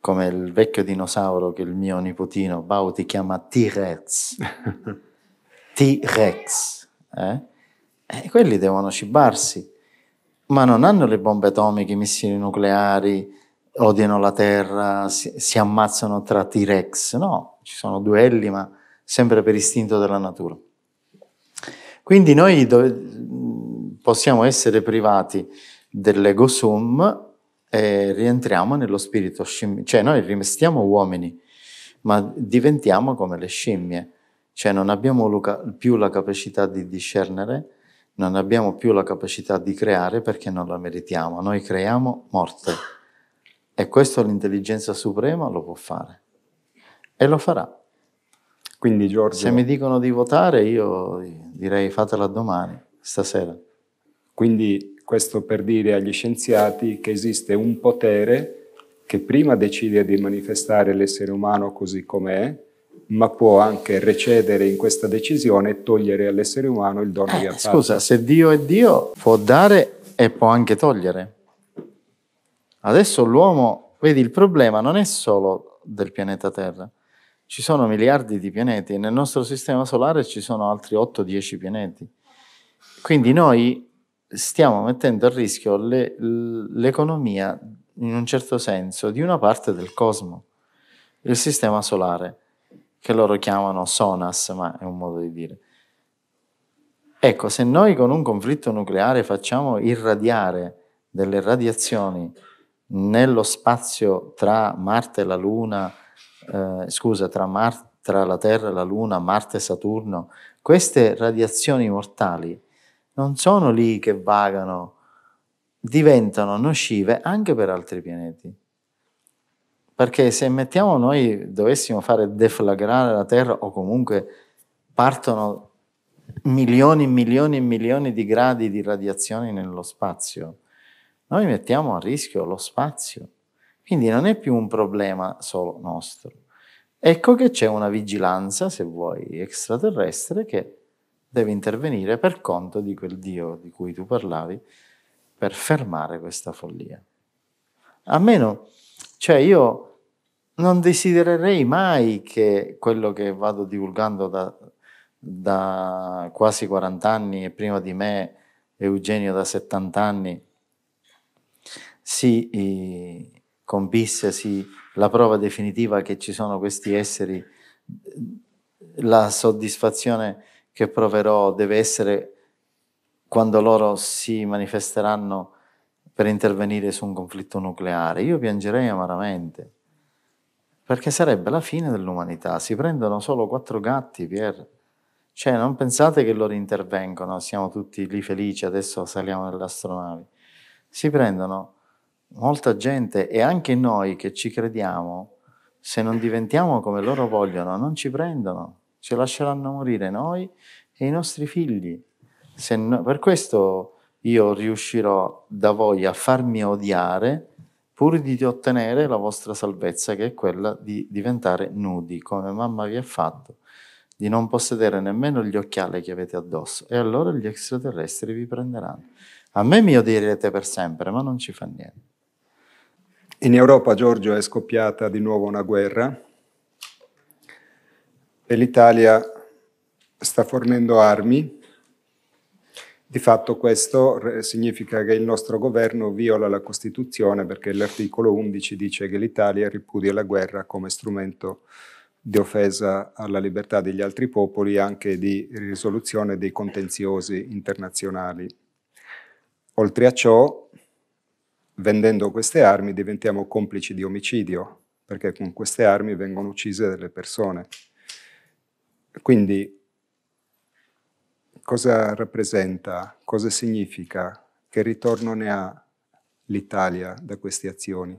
come il vecchio dinosauro che il mio nipotino Bauti chiama T-Rex. T-Rex eh? E eh, quelli devono cibarsi, ma non hanno le bombe atomiche, i missili nucleari, odiano la terra, si, si ammazzano tra T-Rex, no, ci sono duelli, ma sempre per istinto della natura. Quindi noi do- possiamo essere privati dell'ego sum e rientriamo nello spirito scimmia, cioè noi rimestiamo uomini, ma diventiamo come le scimmie. Cioè non abbiamo più la capacità di discernere, non abbiamo più la capacità di creare perché non la meritiamo. Noi creiamo morte. E questo l'intelligenza suprema lo può fare. E lo farà. Quindi Giorgio... Se mi dicono di votare, io direi fatela domani, stasera. Quindi questo per dire agli scienziati che esiste un potere che prima decide di manifestare l'essere umano così com'è, ma può anche recedere in questa decisione e togliere all'essere umano il dono eh, di alzarsi. Scusa, se Dio è Dio, può dare e può anche togliere. Adesso l'uomo, vedi, il problema non è solo del pianeta Terra. Ci sono miliardi di pianeti, nel nostro sistema solare ci sono altri 8-10 pianeti. Quindi noi stiamo mettendo a rischio le, l'economia, in un certo senso, di una parte del cosmo, il sistema solare che loro chiamano sonas, ma è un modo di dire. Ecco, se noi con un conflitto nucleare facciamo irradiare delle radiazioni nello spazio tra Marte e la Luna, eh, scusa, tra, Mar- tra la Terra e la Luna, Marte e Saturno, queste radiazioni mortali non sono lì che vagano, diventano nocive anche per altri pianeti. Perché se mettiamo noi dovessimo fare deflagrare la Terra o comunque partono milioni e milioni e milioni di gradi di radiazioni nello spazio, noi mettiamo a rischio lo spazio. Quindi non è più un problema solo nostro. Ecco che c'è una vigilanza, se vuoi, extraterrestre che deve intervenire per conto di quel Dio di cui tu parlavi per fermare questa follia. A meno cioè io non desidererei mai che quello che vado divulgando da, da quasi 40 anni e prima di me Eugenio da 70 anni si eh, compisse si, la prova definitiva che ci sono questi esseri, la soddisfazione che proverò deve essere quando loro si manifesteranno per intervenire su un conflitto nucleare, io piangerei amaramente, perché sarebbe la fine dell'umanità. Si prendono solo quattro gatti, Pier. Cioè, non pensate che loro intervengono, siamo tutti lì felici, adesso saliamo nelle astronavi. Si prendono molta gente e anche noi che ci crediamo, se non diventiamo come loro vogliono, non ci prendono, ci lasceranno morire noi e i nostri figli. No... per questo io riuscirò da voi a farmi odiare pur di ottenere la vostra salvezza, che è quella di diventare nudi, come mamma vi ha fatto, di non possedere nemmeno gli occhiali che avete addosso. E allora gli extraterrestri vi prenderanno. A me mi odierete per sempre, ma non ci fa niente. In Europa, Giorgio, è scoppiata di nuovo una guerra e l'Italia sta fornendo armi di fatto questo significa che il nostro governo viola la Costituzione perché l'articolo 11 dice che l'Italia ripudia la guerra come strumento di offesa alla libertà degli altri popoli e anche di risoluzione dei contenziosi internazionali. Oltre a ciò, vendendo queste armi diventiamo complici di omicidio, perché con queste armi vengono uccise delle persone. Quindi cosa rappresenta, cosa significa, che ritorno ne ha l'Italia da queste azioni.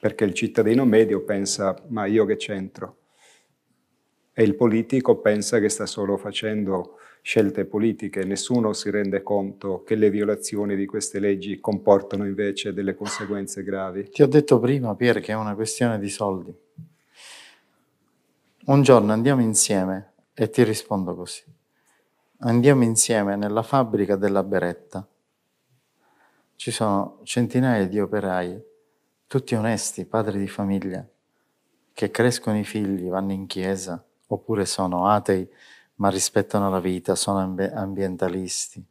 Perché il cittadino medio pensa, ma io che c'entro? E il politico pensa che sta solo facendo scelte politiche, nessuno si rende conto che le violazioni di queste leggi comportano invece delle conseguenze gravi. Ti ho detto prima, Pier, che è una questione di soldi. Un giorno andiamo insieme e ti rispondo così. Andiamo insieme nella fabbrica della beretta. Ci sono centinaia di operai, tutti onesti, padri di famiglia, che crescono i figli, vanno in chiesa, oppure sono atei ma rispettano la vita, sono amb- ambientalisti.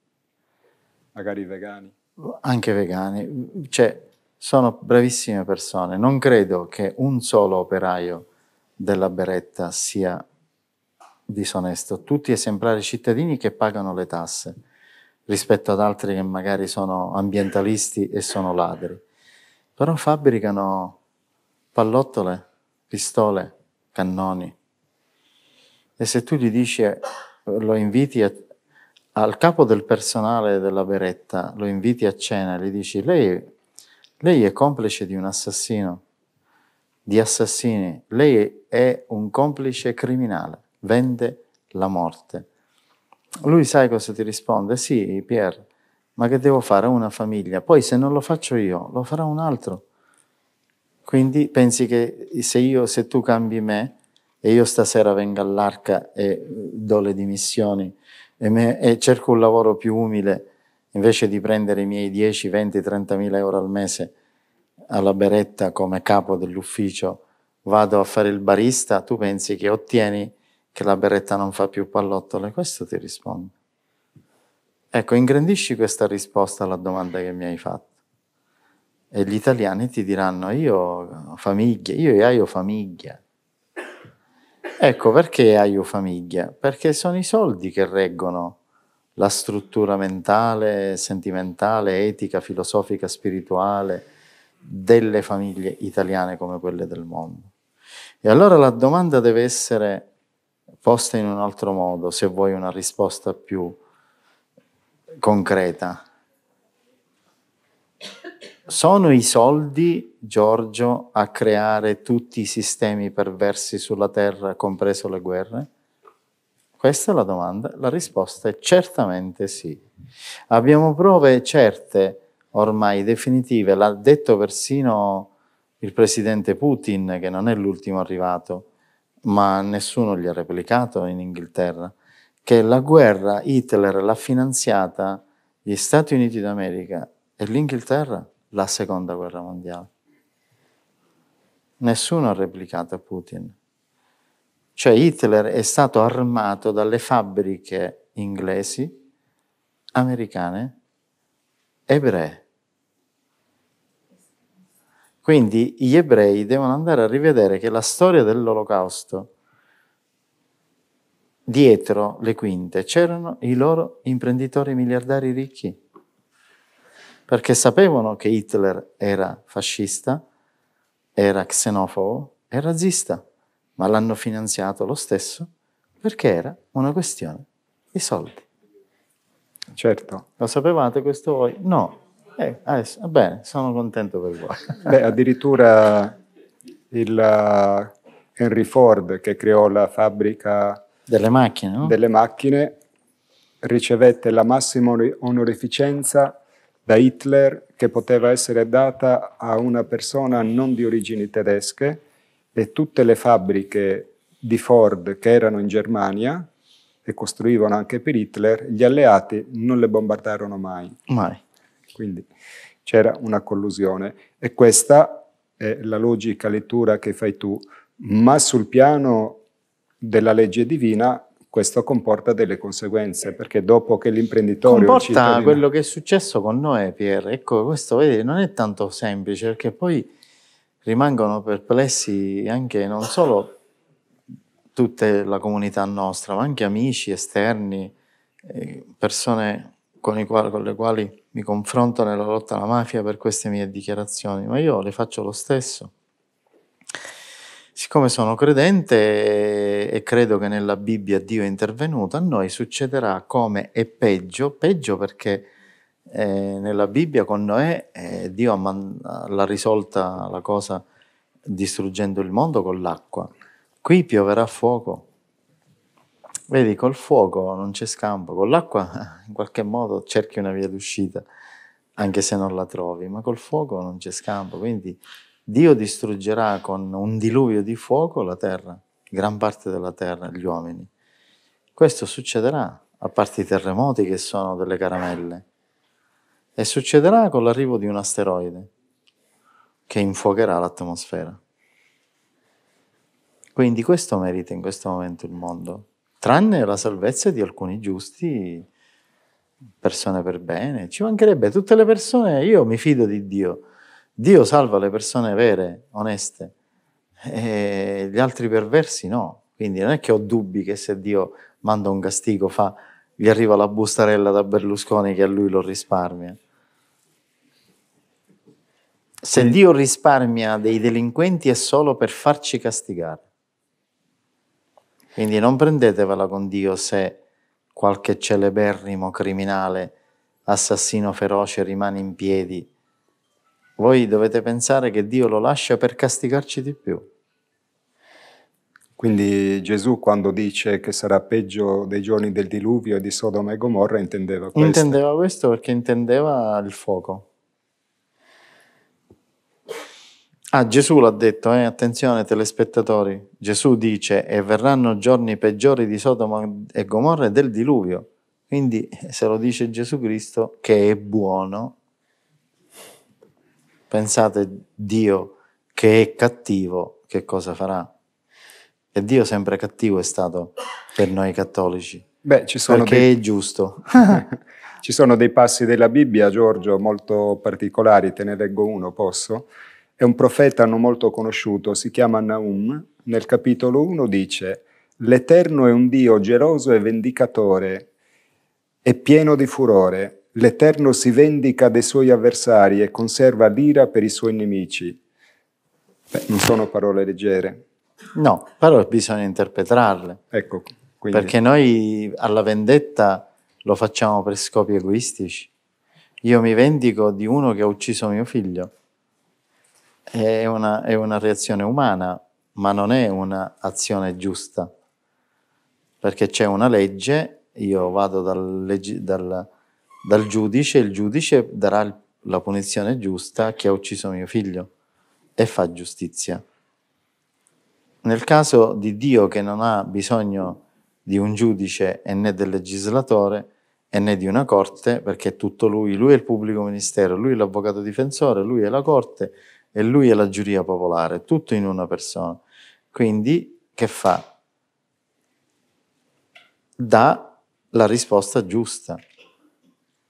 Magari vegani. Anche vegani. Cioè, sono bravissime persone. Non credo che un solo operaio della beretta sia disonesto. Tutti esemplari cittadini che pagano le tasse rispetto ad altri che magari sono ambientalisti e sono ladri. Però fabbricano pallottole, pistole, cannoni. E se tu gli dici, eh, lo inviti a, al capo del personale della beretta, lo inviti a cena e gli dici, lei, lei è complice di un assassino di assassini, lei è un complice criminale, vende la morte. Lui sai cosa ti risponde? Sì, Pier, ma che devo fare? Una famiglia. Poi se non lo faccio io, lo farà un altro. Quindi pensi che se, io, se tu cambi me e io stasera vengo all'arca e do le dimissioni e, me, e cerco un lavoro più umile, invece di prendere i miei 10, 20, 30 mila euro al mese, alla beretta come capo dell'ufficio vado a fare il barista, tu pensi che ottieni che la beretta non fa più pallottole? Questo ti risponde. Ecco, ingrandisci questa risposta alla domanda che mi hai fatto. E gli italiani ti diranno, io ho famiglia, io ho famiglia. Ecco, perché io famiglia? Perché sono i soldi che reggono la struttura mentale, sentimentale, etica, filosofica, spirituale, delle famiglie italiane come quelle del mondo. E allora la domanda deve essere posta in un altro modo, se vuoi una risposta più concreta. Sono i soldi, Giorgio, a creare tutti i sistemi perversi sulla Terra, compreso le guerre? Questa è la domanda. La risposta è certamente sì. Abbiamo prove certe ormai definitive, l'ha detto persino il presidente Putin, che non è l'ultimo arrivato, ma nessuno gli ha replicato in Inghilterra, che la guerra Hitler l'ha finanziata gli Stati Uniti d'America e l'Inghilterra la seconda guerra mondiale. Nessuno ha replicato a Putin. Cioè Hitler è stato armato dalle fabbriche inglesi, americane, ebree. Quindi gli ebrei devono andare a rivedere che la storia dell'olocausto dietro le quinte c'erano i loro imprenditori miliardari ricchi, perché sapevano che Hitler era fascista, era xenofobo e razzista, ma l'hanno finanziato lo stesso perché era una questione di soldi. Certo. Lo sapevate questo voi? No, eh, adesso, bene, sono contento per voi. Beh, addirittura il eh, Henry Ford che creò la fabbrica delle macchine, no? delle macchine ricevette la massima onorificenza da Hitler che poteva essere data a una persona non di origini tedesche e tutte le fabbriche di Ford che erano in Germania e costruivano anche per Hitler, gli alleati non le bombardarono mai. Mai. Quindi c'era una collusione e questa è la logica lettura che fai tu, ma sul piano della legge divina questo comporta delle conseguenze, perché dopo che l'imprenditore... Comporta cittadino... quello che è successo con Noè, Pier. Ecco, questo vedi, non è tanto semplice, perché poi rimangono perplessi anche non solo tutta la comunità nostra, ma anche amici esterni, eh, persone con, quali, con le quali mi confronto nella lotta alla mafia per queste mie dichiarazioni, ma io le faccio lo stesso. Siccome sono credente e credo che nella Bibbia Dio è intervenuto, a noi succederà come è peggio, peggio perché eh, nella Bibbia con Noè eh, Dio l'ha risolta la cosa distruggendo il mondo con l'acqua. Qui pioverà fuoco, Vedi, col fuoco non c'è scampo, con l'acqua in qualche modo cerchi una via d'uscita, anche se non la trovi, ma col fuoco non c'è scampo. Quindi Dio distruggerà con un diluvio di fuoco la terra, gran parte della terra, gli uomini. Questo succederà, a parte i terremoti che sono delle caramelle. E succederà con l'arrivo di un asteroide che infuocherà l'atmosfera. Quindi questo merita in questo momento il mondo, tranne la salvezza di alcuni giusti, persone per bene, ci mancherebbe tutte le persone, io mi fido di Dio, Dio salva le persone vere, oneste, e gli altri perversi no, quindi non è che ho dubbi che se Dio manda un castigo fa, gli arriva la bustarella da Berlusconi che a lui lo risparmia. Se Dio risparmia dei delinquenti è solo per farci castigare. Quindi non prendetevela con Dio se qualche celeberrimo criminale, assassino feroce rimane in piedi. Voi dovete pensare che Dio lo lascia per castigarci di più. Quindi Gesù quando dice che sarà peggio dei giorni del diluvio di Sodoma e Gomorra intendeva questo. Intendeva questo perché intendeva il fuoco. Ah, Gesù l'ha detto, eh? attenzione telespettatori. Gesù dice, e verranno giorni peggiori di Sodoma e Gomorra e del diluvio. Quindi eh, se lo dice Gesù Cristo, che è buono, pensate Dio che è cattivo, che cosa farà? E Dio sempre cattivo è stato per noi cattolici. Beh, ci sono perché dei... è giusto. ci sono dei passi della Bibbia, Giorgio, molto particolari, te ne leggo uno, posso? È un profeta non molto conosciuto, si chiama Naum. Nel capitolo 1 dice, l'Eterno è un Dio geloso e vendicatore, è pieno di furore. L'Eterno si vendica dei suoi avversari e conserva l'ira per i suoi nemici. Beh, non sono parole leggere. No, però bisogna interpretarle. Ecco, quindi. Perché noi alla vendetta lo facciamo per scopi egoistici. Io mi vendico di uno che ha ucciso mio figlio è una, è una reazione umana, ma non è un'azione giusta, perché c'è una legge, io vado dal, legge, dal, dal giudice, il giudice darà il, la punizione giusta che ha ucciso mio figlio e fa giustizia. Nel caso di Dio che non ha bisogno di un giudice e né del legislatore e né di una corte, perché è tutto lui, lui è il pubblico ministero, lui è l'avvocato difensore, lui è la corte, e lui è la giuria popolare, tutto in una persona. Quindi che fa? Dà la risposta giusta.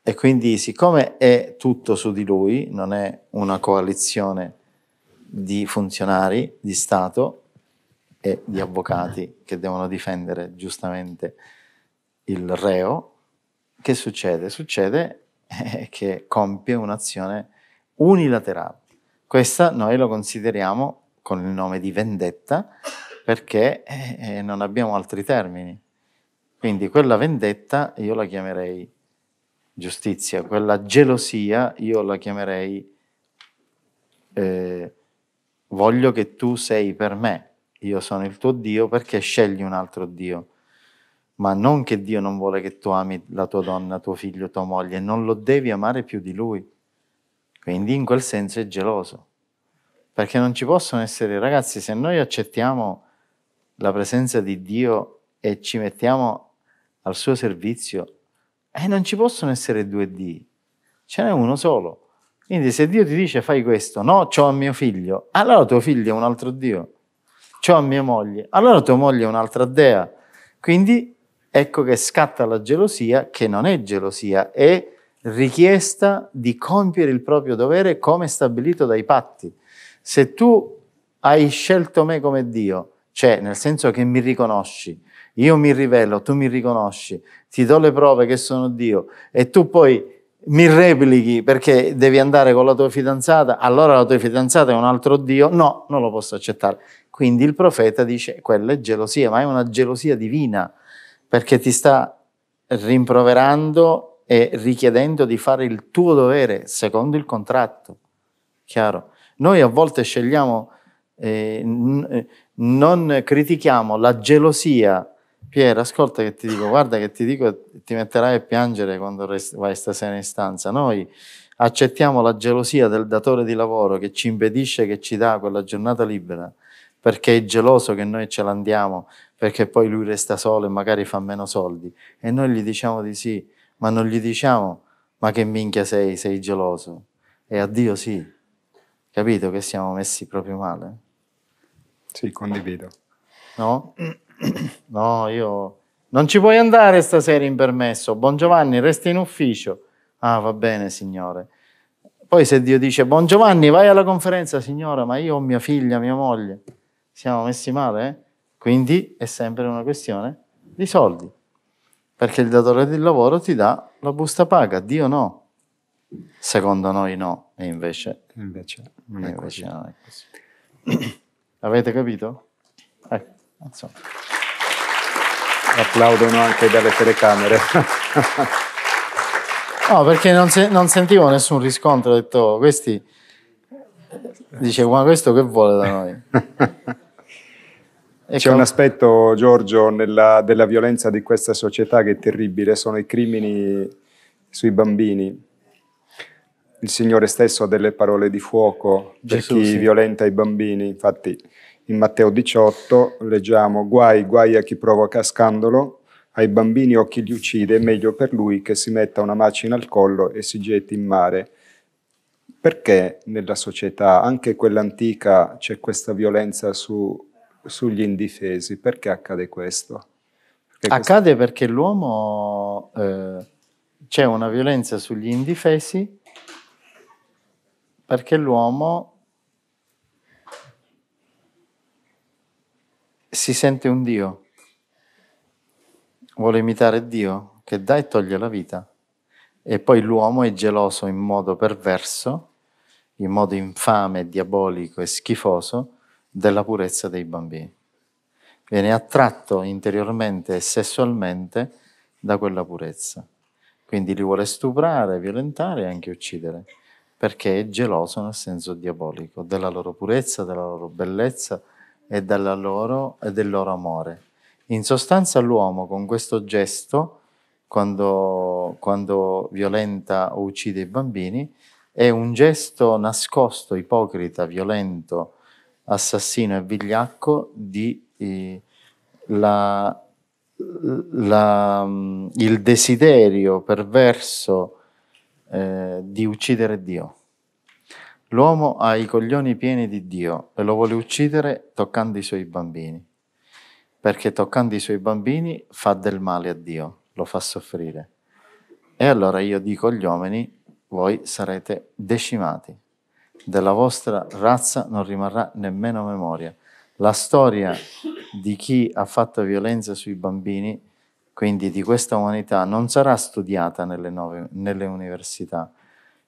E quindi siccome è tutto su di lui, non è una coalizione di funzionari di Stato e di avvocati che devono difendere giustamente il reo, che succede? Succede che compie un'azione unilaterale questa noi lo consideriamo con il nome di vendetta perché eh, eh, non abbiamo altri termini. Quindi quella vendetta io la chiamerei giustizia, quella gelosia io la chiamerei eh, voglio che tu sei per me, io sono il tuo Dio perché scegli un altro Dio. Ma non che Dio non vuole che tu ami la tua donna, tuo figlio, tua moglie, non lo devi amare più di lui. Quindi in quel senso è geloso. Perché non ci possono essere, ragazzi, se noi accettiamo la presenza di Dio e ci mettiamo al suo servizio, eh, non ci possono essere due D, ce n'è uno solo. Quindi se Dio ti dice fai questo, no, ciò a mio figlio, allora tuo figlio è un altro Dio, ciò a mia moglie, allora tua moglie è un'altra dea. Quindi ecco che scatta la gelosia, che non è gelosia, è richiesta di compiere il proprio dovere come stabilito dai patti. Se tu hai scelto me come Dio, cioè nel senso che mi riconosci, io mi rivelo, tu mi riconosci, ti do le prove che sono Dio e tu poi mi replichi perché devi andare con la tua fidanzata, allora la tua fidanzata è un altro Dio, no, non lo posso accettare. Quindi il profeta dice, quella è gelosia, ma è una gelosia divina, perché ti sta rimproverando e richiedendo di fare il tuo dovere secondo il contratto. Chiaro? Noi a volte scegliamo, eh, n- eh, non critichiamo la gelosia. Pier, ascolta che ti dico, guarda che ti dico, ti metterai a piangere quando rest- vai stasera in stanza. Noi accettiamo la gelosia del datore di lavoro che ci impedisce che ci dà quella giornata libera perché è geloso che noi ce l'andiamo, perché poi lui resta solo e magari fa meno soldi. E noi gli diciamo di sì, ma non gli diciamo ma che minchia sei, sei geloso. E a Dio sì, capito che siamo messi proprio male? Sì, condivido. No? No, io... Non ci puoi andare stasera in permesso. Buon Giovanni, resta in ufficio. Ah, va bene, signore. Poi se Dio dice, buon Giovanni, vai alla conferenza, signora, ma io ho mia figlia, mia moglie. Siamo messi male, eh? Quindi è sempre una questione di soldi perché il datore di lavoro ti dà la busta paga, Dio no. Secondo noi no, e invece, invece, non, è invece non è così. Avete capito? Eh, insomma. Applaudono anche dalle telecamere. no, perché non, se, non, sentivo nessun riscontro, ho detto, questi... Dice, ma questo che vuole da noi? Ecco. C'è un aspetto, Giorgio, nella, della violenza di questa società che è terribile, sono i crimini sui bambini. Il Signore stesso ha delle parole di fuoco Gesù, per chi sì. violenta i bambini, infatti in Matteo 18 leggiamo guai, guai a chi provoca scandalo, ai bambini o chi li uccide, è meglio per lui che si metta una macina al collo e si getti in mare. Perché nella società, anche quella antica, c'è questa violenza su sugli indifesi. Perché accade questo? Perché accade questo... perché l'uomo eh, c'è una violenza sugli indifesi perché l'uomo si sente un Dio, vuole imitare Dio che dà e toglie la vita. E poi l'uomo è geloso in modo perverso, in modo infame, diabolico e schifoso della purezza dei bambini. Viene attratto interiormente e sessualmente da quella purezza. Quindi li vuole stuprare, violentare e anche uccidere, perché è geloso nel senso diabolico della loro purezza, della loro bellezza e, loro, e del loro amore. In sostanza l'uomo con questo gesto, quando, quando violenta o uccide i bambini, è un gesto nascosto, ipocrita, violento, assassino e vigliacco di eh, la, la, mm, il desiderio perverso eh, di uccidere Dio. L'uomo ha i coglioni pieni di Dio e lo vuole uccidere toccando i suoi bambini, perché toccando i suoi bambini fa del male a Dio, lo fa soffrire. E allora io dico agli uomini, voi sarete decimati della vostra razza non rimarrà nemmeno memoria. La storia di chi ha fatto violenza sui bambini, quindi di questa umanità, non sarà studiata nelle, nove, nelle università,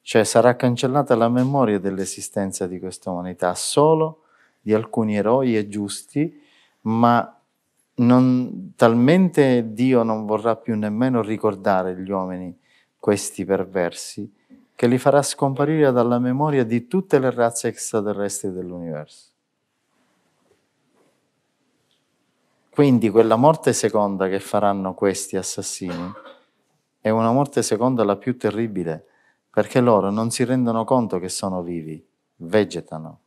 cioè sarà cancellata la memoria dell'esistenza di questa umanità solo di alcuni eroi e giusti, ma non, talmente Dio non vorrà più nemmeno ricordare gli uomini questi perversi, che li farà scomparire dalla memoria di tutte le razze extraterrestri dell'universo. Quindi quella morte seconda che faranno questi assassini è una morte seconda la più terribile, perché loro non si rendono conto che sono vivi, vegetano.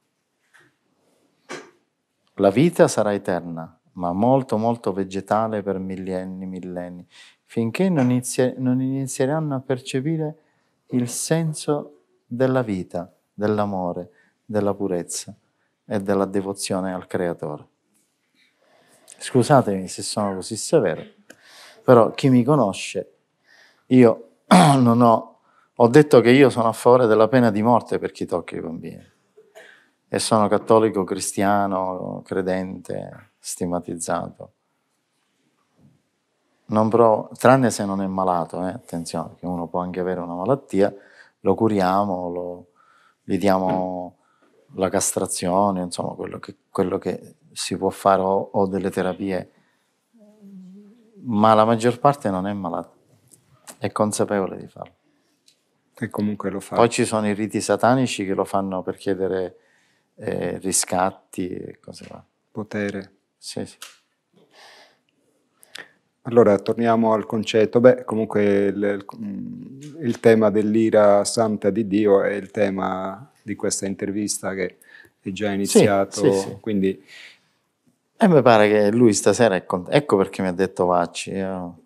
La vita sarà eterna, ma molto molto vegetale per millenni, millenni, finché non, inizia, non inizieranno a percepire il senso della vita, dell'amore, della purezza e della devozione al Creatore. Scusatemi se sono così severo, però chi mi conosce, io non ho, ho detto che io sono a favore della pena di morte per chi tocca i bambini e sono cattolico, cristiano, credente, stigmatizzato. Provo, tranne se non è malato, eh, attenzione, che uno può anche avere una malattia, lo curiamo, lo, gli diamo la castrazione, insomma quello che, quello che si può fare o, o, delle terapie, ma la maggior parte non è malata, è consapevole di farlo. E comunque lo fa. Poi ci sono i riti satanici che lo fanno per chiedere eh, riscatti e cose varie. Potere. Sì, sì. Allora, torniamo al concetto. Beh, comunque il, mm, il, tema dell'ira santa di Dio è il tema di questa intervista che è già iniziato. Sì, sì, sì. Quindi... E mi pare che lui stasera è contento. Ecco perché mi ha detto Vacci. Io...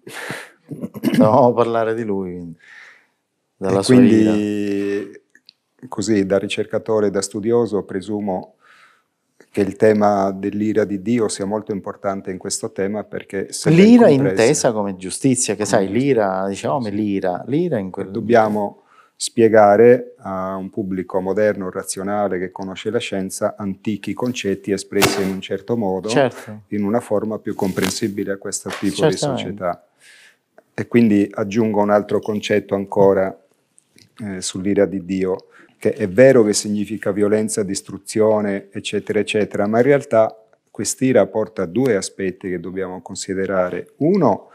Dovevamo parlare di lui. Dalla e sua quindi, ira. così, da ricercatore, da studioso, presumo che il tema dell'ira di Dio sia molto importante in questo tema perché se l'ira compresa, intesa come giustizia, che sai, l'ira, diciamo, sì. l'ira, l'ira in quel dobbiamo spiegare a un pubblico moderno, razionale che conosce la scienza antichi concetti espressi in un certo modo certo. in una forma più comprensibile a questo tipo Certamente. di società. E quindi aggiungo un altro concetto ancora eh, sull'ira di Dio che è vero che significa violenza, distruzione, eccetera, eccetera, ma in realtà quest'ira porta a due aspetti che dobbiamo considerare. Uno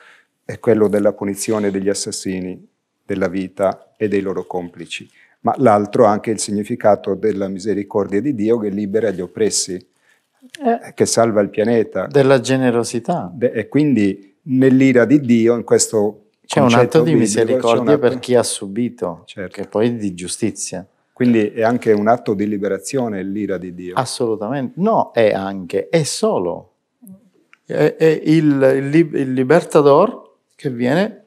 è quello della punizione degli assassini della vita e dei loro complici, ma l'altro anche il significato della misericordia di Dio che libera gli oppressi, eh, che salva il pianeta. Della generosità. e quindi nell'ira di Dio, in questo... C'è un atto di misericordia atto... per chi ha subito, certo. che poi è di giustizia. Quindi è anche un atto di liberazione l'ira di Dio. Assolutamente, no, è anche, è solo. È, è il, il, il libertador che viene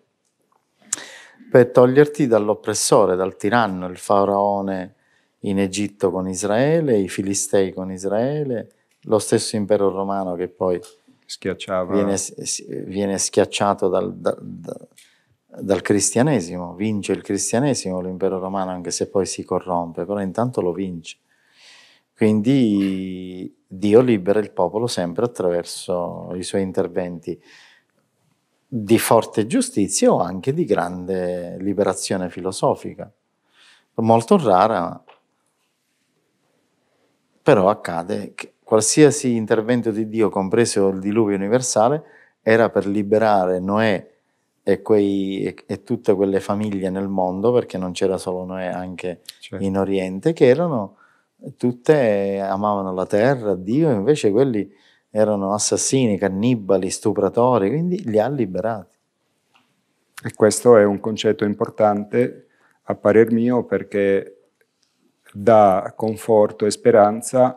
per toglierti dall'oppressore, dal tiranno, il faraone in Egitto con Israele, i filistei con Israele, lo stesso impero romano che poi Viene, viene schiacciato dal, da, da, dal cristianesimo, vince il cristianesimo l'impero romano anche se poi si corrompe, però intanto lo vince. Quindi Dio libera il popolo sempre attraverso i suoi interventi di forte giustizia o anche di grande liberazione filosofica. Molto rara, però accade che qualsiasi intervento di Dio, compreso il diluvio universale, era per liberare Noè e, quei, e, e, tutte quelle famiglie nel mondo, perché non c'era solo noi anche certo. in Oriente, che erano tutte, amavano la terra, Dio, invece quelli erano assassini, cannibali, stupratori, quindi li ha liberati. E questo è un concetto importante a parer mio perché dà conforto e speranza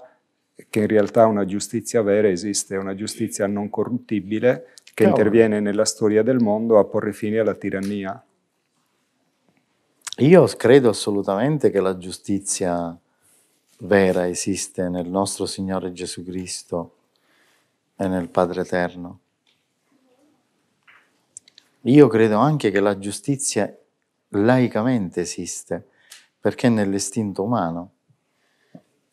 che in realtà una giustizia vera esiste, una giustizia non corruttibile che Cavolo. interviene nella storia del mondo a porre fine alla tirannia. Io credo assolutamente che la giustizia vera esiste nel nostro Signore Gesù Cristo e nel Padre Eterno. Io credo anche che la giustizia laicamente esiste, perché è nell'istinto umano.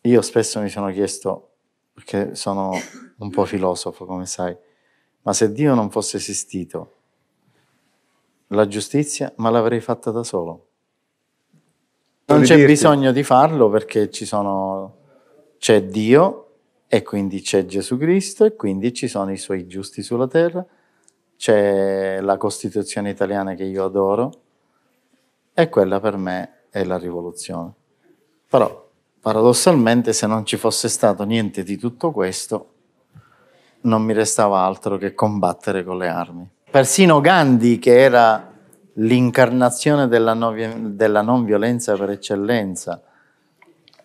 Io spesso mi sono chiesto, perché sono un po' filosofo, come sai, ma se Dio non fosse esistito, la giustizia me l'avrei fatta da solo. Non c'è bisogno di farlo perché sono, c'è Dio e quindi c'è Gesù Cristo e quindi ci sono i suoi giusti sulla terra, c'è la Costituzione italiana che io adoro e quella per me è la rivoluzione. Però paradossalmente se non ci fosse stato niente di tutto questo, non mi restava altro che combattere con le armi. Persino Gandhi, che era l'incarnazione della, no, della non violenza per eccellenza,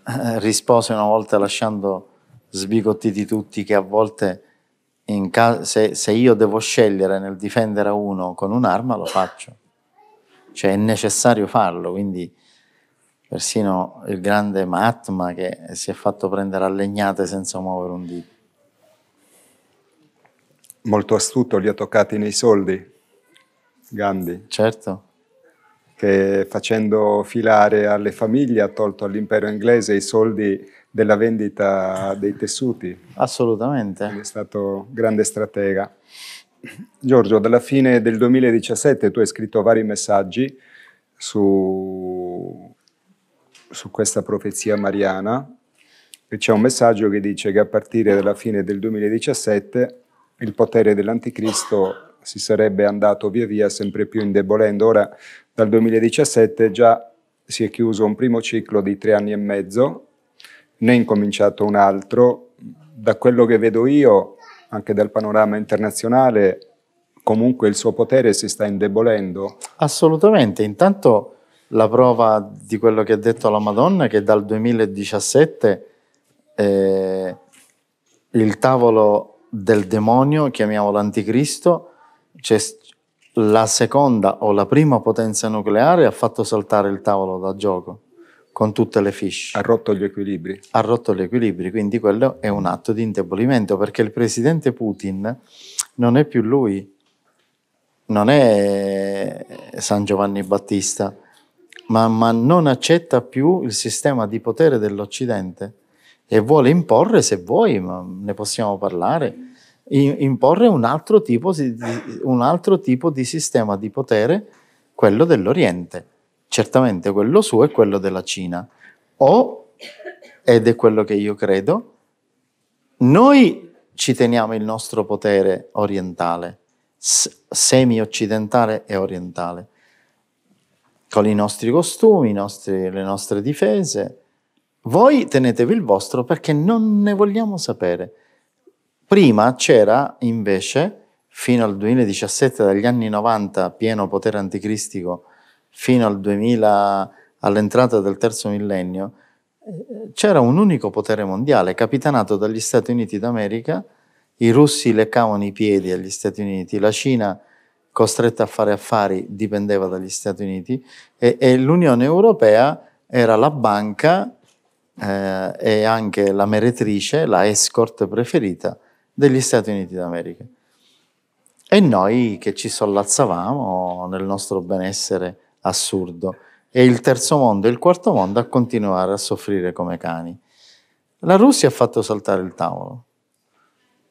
eh, rispose una volta lasciando sbigottiti tutti che a volte ca- se, se io devo scegliere nel difendere uno con un'arma lo faccio. Cioè è necessario farlo, quindi persino il grande Mahatma che si è fatto prendere a legnate senza muovere un dito molto astuto, li ha toccati nei soldi, Gandhi. Certo. Che facendo filare alle famiglie ha tolto all'impero inglese i soldi della vendita dei tessuti. Assolutamente. è stato grande stratega. Giorgio, dalla fine del 2017 tu hai scritto vari messaggi su, su questa profezia mariana e c'è un messaggio che dice che a partire dalla fine del 2017 il potere dell'anticristo si sarebbe andato via via sempre più indebolendo. Ora dal 2017 già si è chiuso un primo ciclo di tre anni e mezzo, ne è incominciato un altro. Da quello che vedo io, anche dal panorama internazionale, comunque il suo potere si sta indebolendo. Assolutamente, intanto la prova di quello che ha detto la Madonna è che dal 2017 eh, il tavolo del demonio, chiamiamolo anticristo, cioè la seconda o la prima potenza nucleare ha fatto saltare il tavolo da gioco con tutte le fish. Ha rotto gli equilibri. Ha rotto gli equilibri, quindi quello è un atto di indebolimento perché il presidente Putin non è più lui, non è San Giovanni Battista, ma, ma non accetta più il sistema di potere dell'Occidente e vuole imporre, se vuoi, ma ne possiamo parlare, imporre un altro tipo di, un altro tipo di sistema di potere, quello dell'Oriente, certamente quello suo e quello della Cina. O, ed è quello che io credo, noi ci teniamo il nostro potere orientale, semi-occidentale e orientale, con i nostri costumi, i nostri, le nostre difese, voi tenetevi il vostro perché non ne vogliamo sapere. Prima c'era invece, fino al 2017, dagli anni 90, pieno potere anticristico, fino al 2000, all'entrata del terzo millennio, eh, c'era un unico potere mondiale, capitanato dagli Stati Uniti d'America, i russi leccavano i piedi agli Stati Uniti, la Cina costretta a fare affari dipendeva dagli Stati Uniti e, e l'Unione Europea era la banca eh, è anche la meretrice, la escort preferita degli Stati Uniti d'America. E noi che ci sollazzavamo nel nostro benessere assurdo e il terzo mondo e il quarto mondo a continuare a soffrire come cani. La Russia ha fatto saltare il tavolo.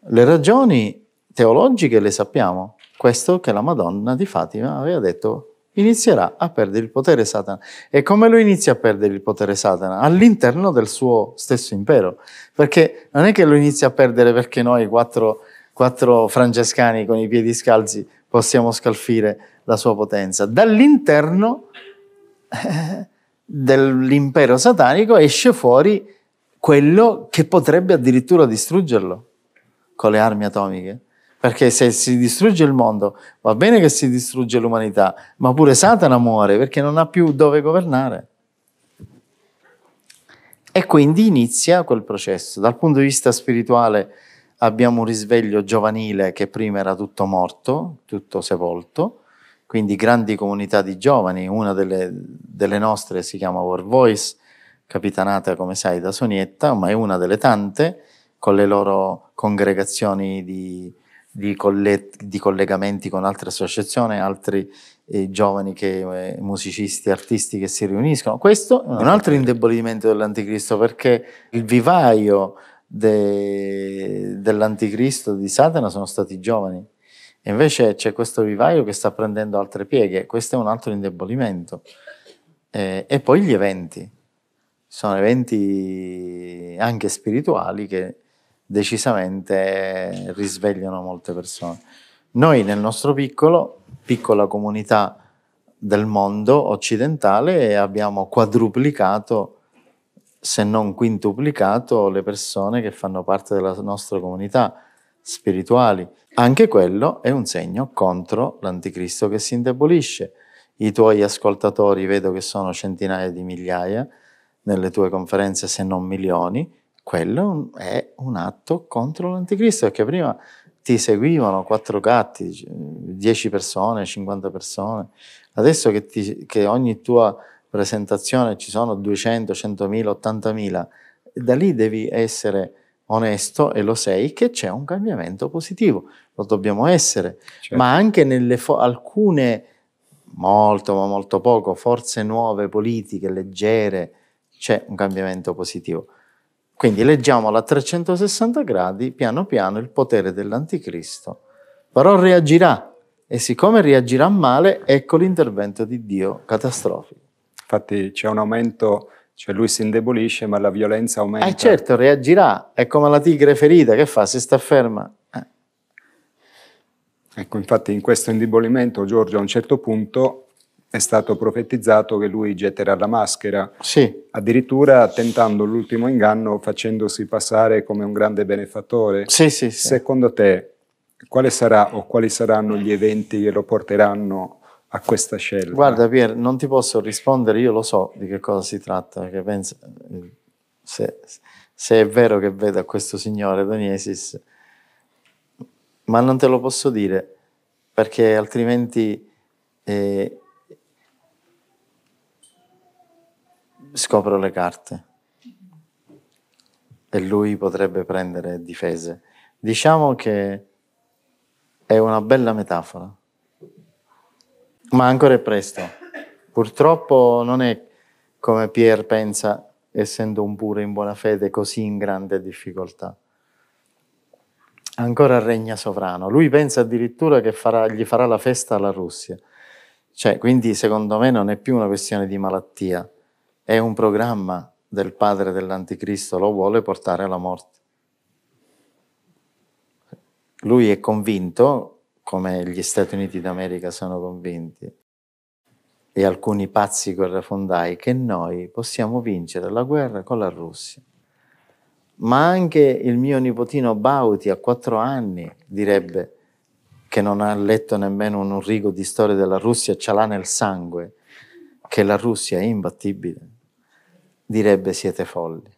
Le ragioni teologiche le sappiamo. Questo che la Madonna di Fatima aveva detto inizierà a perdere il potere Satana. E come lo inizia a perdere il potere Satana? All'interno del suo stesso impero. Perché non è che lo inizia a perdere perché noi, quattro, quattro francescani con i piedi scalzi, possiamo scalfire la sua potenza. Dall'interno eh, dell'impero satanico esce fuori quello che potrebbe addirittura distruggerlo con le armi atomiche. Perché se si distrugge il mondo, va bene che si distrugge l'umanità, ma pure Satana muore perché non ha più dove governare. E quindi inizia quel processo. Dal punto di vista spirituale abbiamo un risveglio giovanile che prima era tutto morto, tutto sepolto, quindi grandi comunità di giovani, una delle, delle nostre si chiama War Voice, capitanata come sai da Sonietta, ma è una delle tante, con le loro congregazioni di di, colle- di collegamenti con altre associazioni, altri eh, giovani che, eh, musicisti, artisti che si riuniscono. Questo è un ah, altro indebolimento dell'anticristo perché il vivaio de- dell'anticristo di Satana sono stati i giovani. E invece c'è questo vivaio che sta prendendo altre pieghe, questo è un altro indebolimento. Eh, e poi gli eventi, sono eventi anche spirituali che decisamente risvegliano molte persone. Noi nel nostro piccolo, piccola comunità del mondo occidentale, abbiamo quadruplicato, se non quintuplicato, le persone che fanno parte della nostra comunità spirituali. Anche quello è un segno contro l'anticristo che si indebolisce. I tuoi ascoltatori vedo che sono centinaia di migliaia nelle tue conferenze, se non milioni quello è un atto contro l'anticristo, perché prima ti seguivano quattro gatti, 10 persone, 50 persone, adesso che, ti, che ogni tua presentazione ci sono 200, 100.000, 80.000, da lì devi essere onesto e lo sei che c'è un cambiamento positivo, lo dobbiamo essere, certo. ma anche nelle fo- alcune molto ma molto poco forze nuove politiche leggere c'è un cambiamento positivo. Quindi leggiamo a 360 gradi piano piano il potere dell'anticristo, però reagirà e siccome reagirà male, ecco l'intervento di Dio catastrofico. Infatti c'è un aumento, cioè lui si indebolisce ma la violenza aumenta. Eh certo, reagirà, è come la tigre ferita, che fa? Si sta ferma. Eh. Ecco, infatti in questo indebolimento Giorgio a un certo punto è stato profetizzato che lui getterà la maschera, sì. addirittura tentando l'ultimo inganno facendosi passare come un grande benefattore. Sì, sì, Secondo te, quale sarà o quali saranno gli eventi che lo porteranno a questa scelta? Guarda Pier, non ti posso rispondere, io lo so di che cosa si tratta, penso, se, se, è vero che veda questo signore Doniesis, ma non te lo posso dire, perché altrimenti... Eh, scopro le carte e lui potrebbe prendere difese. Diciamo che è una bella metafora, ma ancora è presto. Purtroppo non è come Pierre pensa, essendo un pure in buona fede, così in grande difficoltà. Ancora regna sovrano. Lui pensa addirittura che farà, gli farà la festa alla Russia. Cioè, quindi secondo me non è più una questione di malattia, è un programma del padre dell'anticristo, lo vuole portare alla morte. Lui è convinto, come gli Stati Uniti d'America sono convinti, e alcuni pazzi guerrafondai, che noi possiamo vincere la guerra con la Russia. Ma anche il mio nipotino Bauti a quattro anni direbbe che non ha letto nemmeno un rigo di storia della Russia, ce l'ha nel sangue, che la Russia è imbattibile direbbe siete folli.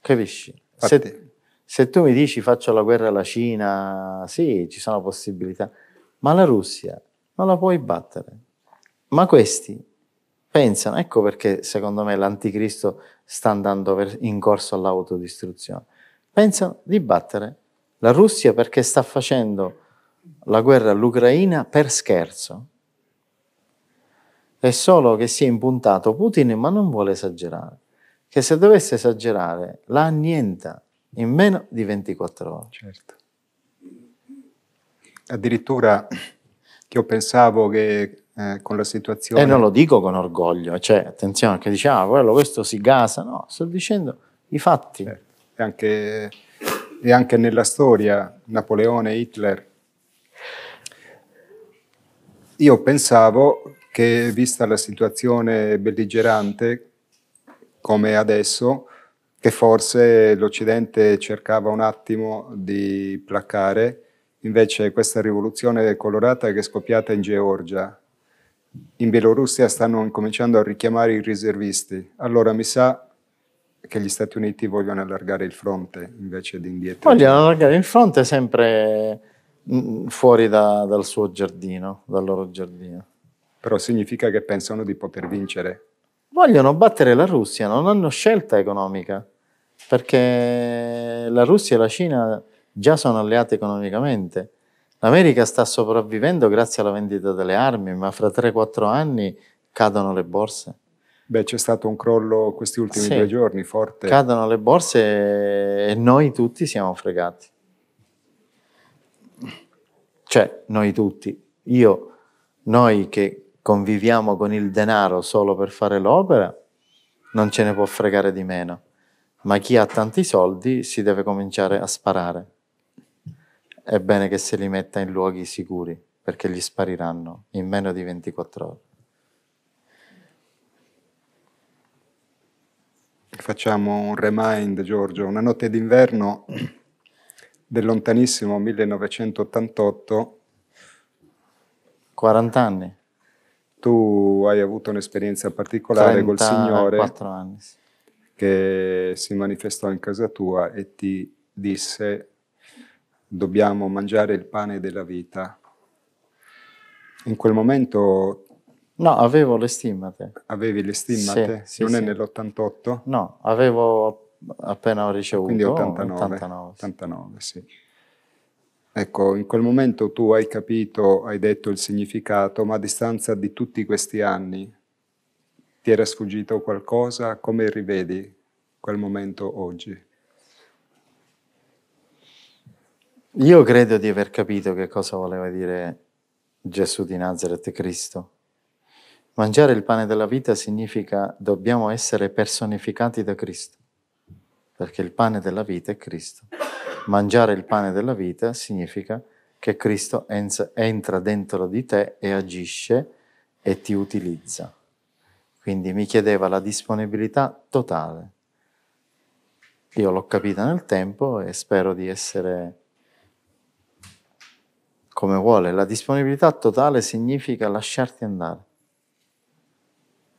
Capisci? Se, se, tu mi dici faccio la guerra alla Cina, sì, ci sono possibilità, ma la Russia non la puoi battere. Ma questi pensano, ecco perché secondo me l'anticristo sta andando per, in corso all'autodistruzione, pensano di battere la Russia perché sta facendo la guerra all'Ucraina per scherzo. È solo che si è impuntato Putin, ma non vuole esagerare. Che se dovesse esagerare, la annienta in meno di 24 ore. Certo. Addirittura io pensavo che eh, con la situazione... E non lo dico con orgoglio, cioè attenzione, che diciamo, ah, questo si gasa, no, sto dicendo i fatti. Certo. E, anche, e anche nella storia, Napoleone, Hitler, io pensavo che vista la situazione belligerante come adesso, che forse l'Occidente cercava un attimo di placare, invece questa rivoluzione colorata che è scoppiata in Georgia, in Bielorussia stanno cominciando a richiamare i riservisti. Allora mi sa che gli Stati Uniti vogliono allargare il fronte invece di indietro. Vogliono allargare il fronte sempre mm, fuori da, dal suo giardino, dal loro giardino. Però significa che pensano di poter vincere. Vogliono battere la Russia, non hanno scelta economica, perché la Russia e la Cina già sono alleate economicamente. L'America sta sopravvivendo grazie alla vendita delle armi, ma fra 3-4 anni cadono le borse. Beh, c'è stato un crollo questi ultimi sì. due giorni forte. Cadono le borse e noi tutti siamo fregati. Cioè, noi tutti. Io, noi che conviviamo con il denaro solo per fare l'opera, non ce ne può fregare di meno. Ma chi ha tanti soldi si deve cominciare a sparare. È bene che se li metta in luoghi sicuri, perché gli spariranno in meno di 24 ore. Facciamo un remind, Giorgio. Una notte d'inverno del lontanissimo 1988. 40 anni tu hai avuto un'esperienza particolare 30, col Signore anni, sì. che si manifestò in casa tua e ti disse dobbiamo mangiare il pane della vita. In quel momento... No, avevo le stimmate. Avevi le stimmate? Sì, non sì, è sì. nell'88? No, avevo appena ricevuto. Quindi 89. 89, 89 sì. Ecco, in quel momento tu hai capito, hai detto il significato, ma a distanza di tutti questi anni ti era sfuggito qualcosa? Come rivedi quel momento oggi? Io credo di aver capito che cosa voleva dire Gesù di Nazareth Cristo. Mangiare il pane della vita significa dobbiamo essere personificati da Cristo, perché il pane della vita è Cristo mangiare il pane della vita significa che Cristo entra dentro di te e agisce e ti utilizza. Quindi mi chiedeva la disponibilità totale. Io l'ho capita nel tempo e spero di essere come vuole. La disponibilità totale significa lasciarti andare.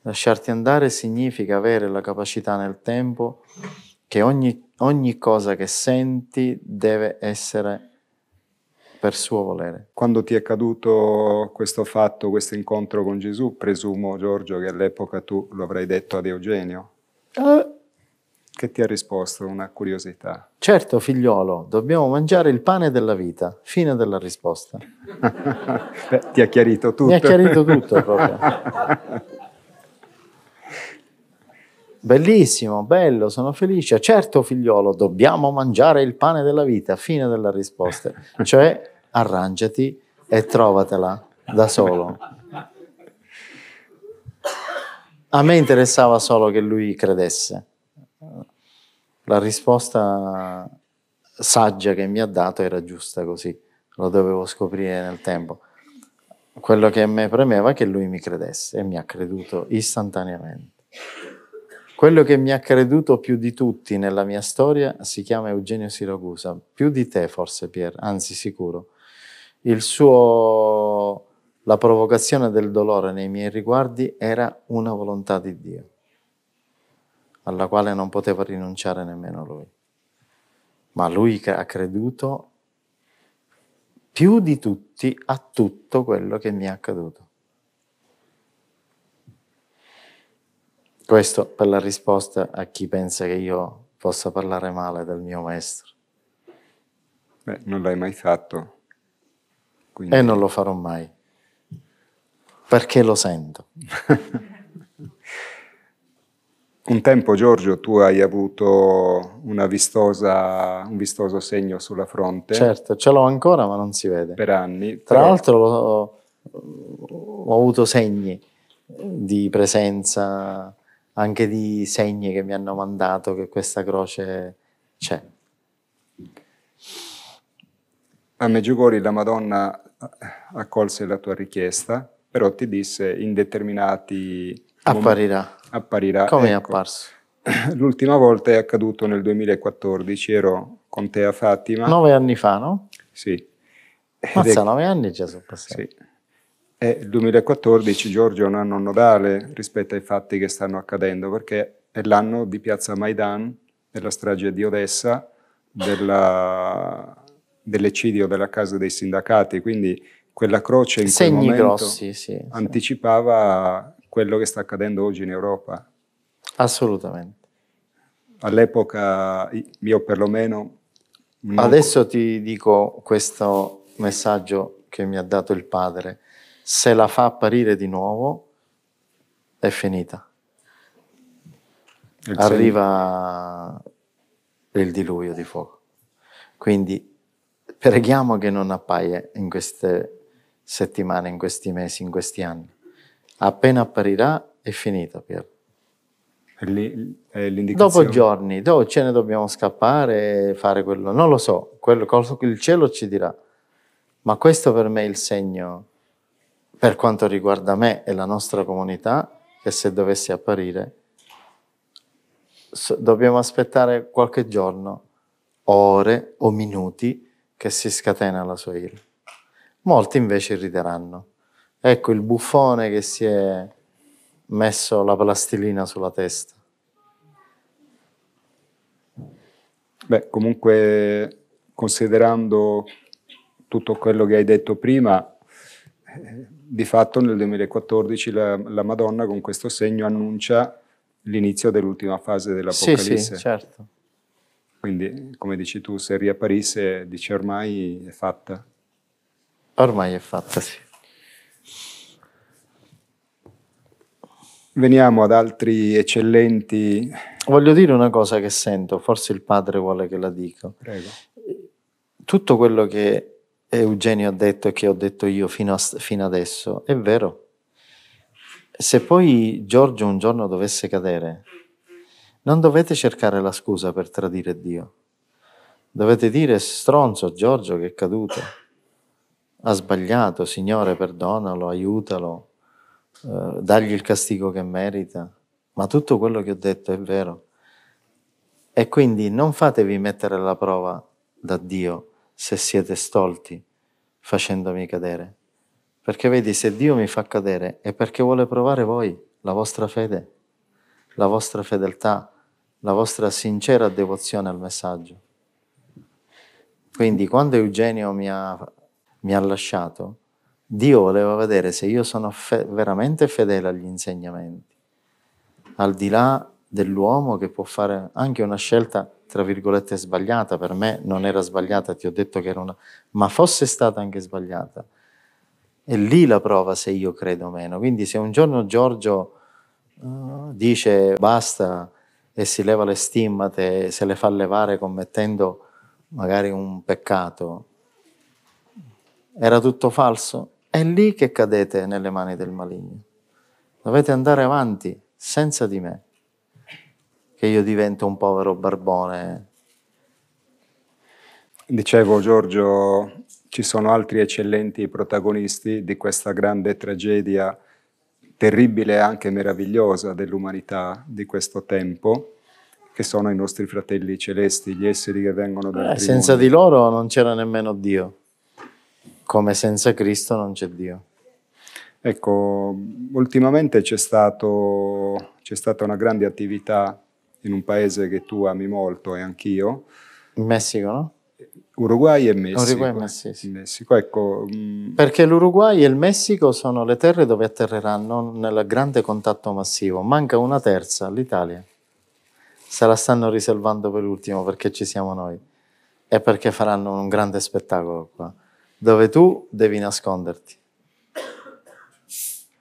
Lasciarti andare significa avere la capacità nel tempo che ogni ogni cosa che senti deve essere per suo volere. Quando ti è accaduto questo fatto, questo incontro con Gesù, presumo Giorgio che all'epoca tu lo avrai detto ad Eugenio. Uh. Che ti ha risposto? Una curiosità. Certo, figliolo, dobbiamo mangiare il pane della vita. Fine della risposta. Beh, ti ha chiarito tutto. Mi ha chiarito tutto proprio. Bellissimo, bello, sono felice. Certo, figliolo, dobbiamo mangiare il pane della vita. Fine della risposta. Cioè, arrangiati e trovatela da solo. A me interessava solo che lui credesse. La risposta saggia che mi ha dato era giusta così, lo dovevo scoprire nel tempo. Quello che a me premeva è che lui mi credesse e mi ha creduto istantaneamente. Quello che mi ha creduto più di tutti nella mia storia si chiama Eugenio Siracusa, più di te forse Pier, anzi sicuro. Il suo, la provocazione del dolore nei miei riguardi era una volontà di Dio, alla quale non poteva rinunciare nemmeno lui. Ma lui ha creduto più di tutti a tutto quello che mi è accaduto. Questo per la risposta a chi pensa che io possa parlare male del mio maestro. Beh, non l'hai mai fatto. Quindi... E non lo farò mai. Perché lo sento. Un tempo, Giorgio, tu hai avuto vistosa, un vistoso segno sulla fronte. Certo, ce l'ho ancora, ma non si vede. Per anni. Tra però... l'altro ho, ho avuto segni di presenza anche di segni che mi hanno mandato che questa croce c'è. A Meggiugori la Madonna eh, accolse la tua richiesta, però ti disse in determinati... Apparirà. Momenti, apparirà. Come ecco. è apparso? L'ultima volta è accaduto nel 2014, ero con te a Fatima. Nove anni fa, no? Sì. Mazza, è... nove anni già sono passati. Sì. Eh, il 2014, Giorgio, è un anno nodale rispetto ai fatti che stanno accadendo, perché è l'anno di Piazza Maidan, della strage di Odessa, dell'eccidio dell della casa dei sindacati, quindi quella croce in Segni quel momento grossi, sì, sì. anticipava quello che sta accadendo oggi in Europa. Assolutamente. All'epoca io perlomeno... Adesso ti dico questo messaggio che mi ha dato il padre se la fa apparire di nuovo, è finita. Il Arriva il diluvio di fuoco. Quindi preghiamo che non appaia in queste settimane, in questi mesi, in questi anni. Appena apparirà, è finita, Pier. Dopo giorni, dopo ce ne dobbiamo scappare, e fare quello, non lo so, quello, il cielo ci dirà, ma questo per me è il segno per quanto riguarda me e la nostra comunità, che se dovessi apparire, dobbiamo aspettare qualche giorno, ore o minuti che si scatena la sua ira. Molti invece rideranno. Ecco il buffone che si è messo la plastilina sulla testa. Beh, comunque, considerando tutto quello che hai detto prima, eh, di fatto nel 2014 la, la Madonna con questo segno annuncia l'inizio dell'ultima fase dell'Apocalisse. Sì, sì, certo. Quindi, come dici tu, se riapparisse, dice ormai è fatta. Ormai è fatta, sì. Veniamo ad altri eccellenti. Voglio dire una cosa che sento, forse il padre vuole che la dica. Prego. Tutto quello che Eugenio ha detto e che ho detto io fino, a, fino adesso, è vero. Se poi Giorgio un giorno dovesse cadere, non dovete cercare la scusa per tradire Dio. Dovete dire stronzo Giorgio che è caduto, ha sbagliato, Signore perdonalo, aiutalo, eh, dagli il castigo che merita. Ma tutto quello che ho detto è vero. E quindi non fatevi mettere alla prova da Dio se siete stolti facendomi cadere. Perché vedi, se Dio mi fa cadere è perché vuole provare voi, la vostra fede, la vostra fedeltà, la vostra sincera devozione al messaggio. Quindi quando Eugenio mi ha, mi ha lasciato, Dio voleva vedere se io sono fe- veramente fedele agli insegnamenti, al di là dell'uomo che può fare anche una scelta tra virgolette sbagliata, per me non era sbagliata, ti ho detto che era una, ma fosse stata anche sbagliata. È lì la prova se io credo o meno. Quindi se un giorno Giorgio uh, dice basta e si leva le stimmate, se le fa levare commettendo magari un peccato, era tutto falso, è lì che cadete nelle mani del maligno. Dovete andare avanti senza di me che io divento un povero barbone. Dicevo Giorgio, ci sono altri eccellenti protagonisti di questa grande tragedia terribile e anche meravigliosa dell'umanità di questo tempo, che sono i nostri fratelli celesti, gli esseri che vengono dal eh, Senza di loro non c'era nemmeno Dio, come senza Cristo non c'è Dio. Ecco, ultimamente c'è, stato, c'è stata una grande attività in un paese che tu ami molto e anch'io. In Messico, no? Uruguay e Messico. Uruguay e Messico. Eh. Sì. Messico ecco, mm. Perché l'Uruguay e il Messico sono le terre dove atterreranno nel grande contatto massivo. Manca una terza, l'Italia. Se la stanno riservando per l'ultimo perché ci siamo noi e perché faranno un grande spettacolo qua, dove tu devi nasconderti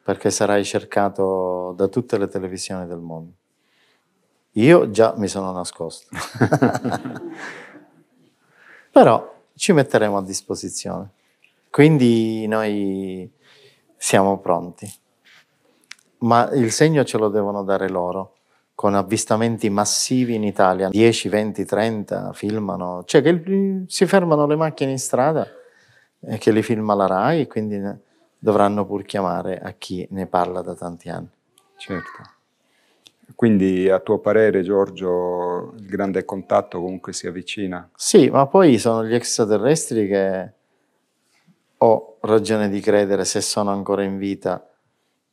perché sarai cercato da tutte le televisioni del mondo. Io già mi sono nascosto. Però ci metteremo a disposizione. Quindi noi siamo pronti. Ma il segno ce lo devono dare loro, con avvistamenti massivi in Italia. 10, 20, 30 filmano, cioè che si fermano le macchine in strada e che li filma la RAI, quindi dovranno pur chiamare a chi ne parla da tanti anni. Certo. Quindi a tuo parere Giorgio il grande contatto comunque si avvicina? Sì, ma poi sono gli extraterrestri che ho ragione di credere se sono ancora in vita.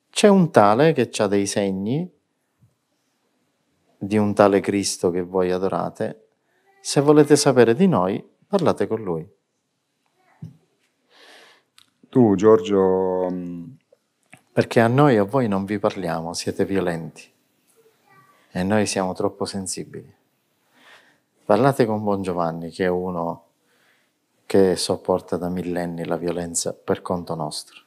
C'è un tale che ha dei segni di un tale Cristo che voi adorate. Se volete sapere di noi, parlate con lui. Tu Giorgio... Mm, Perché a noi, e a voi non vi parliamo, siete violenti e noi siamo troppo sensibili. Parlate con Bongiovanni, che è uno che sopporta da millenni la violenza per conto nostro.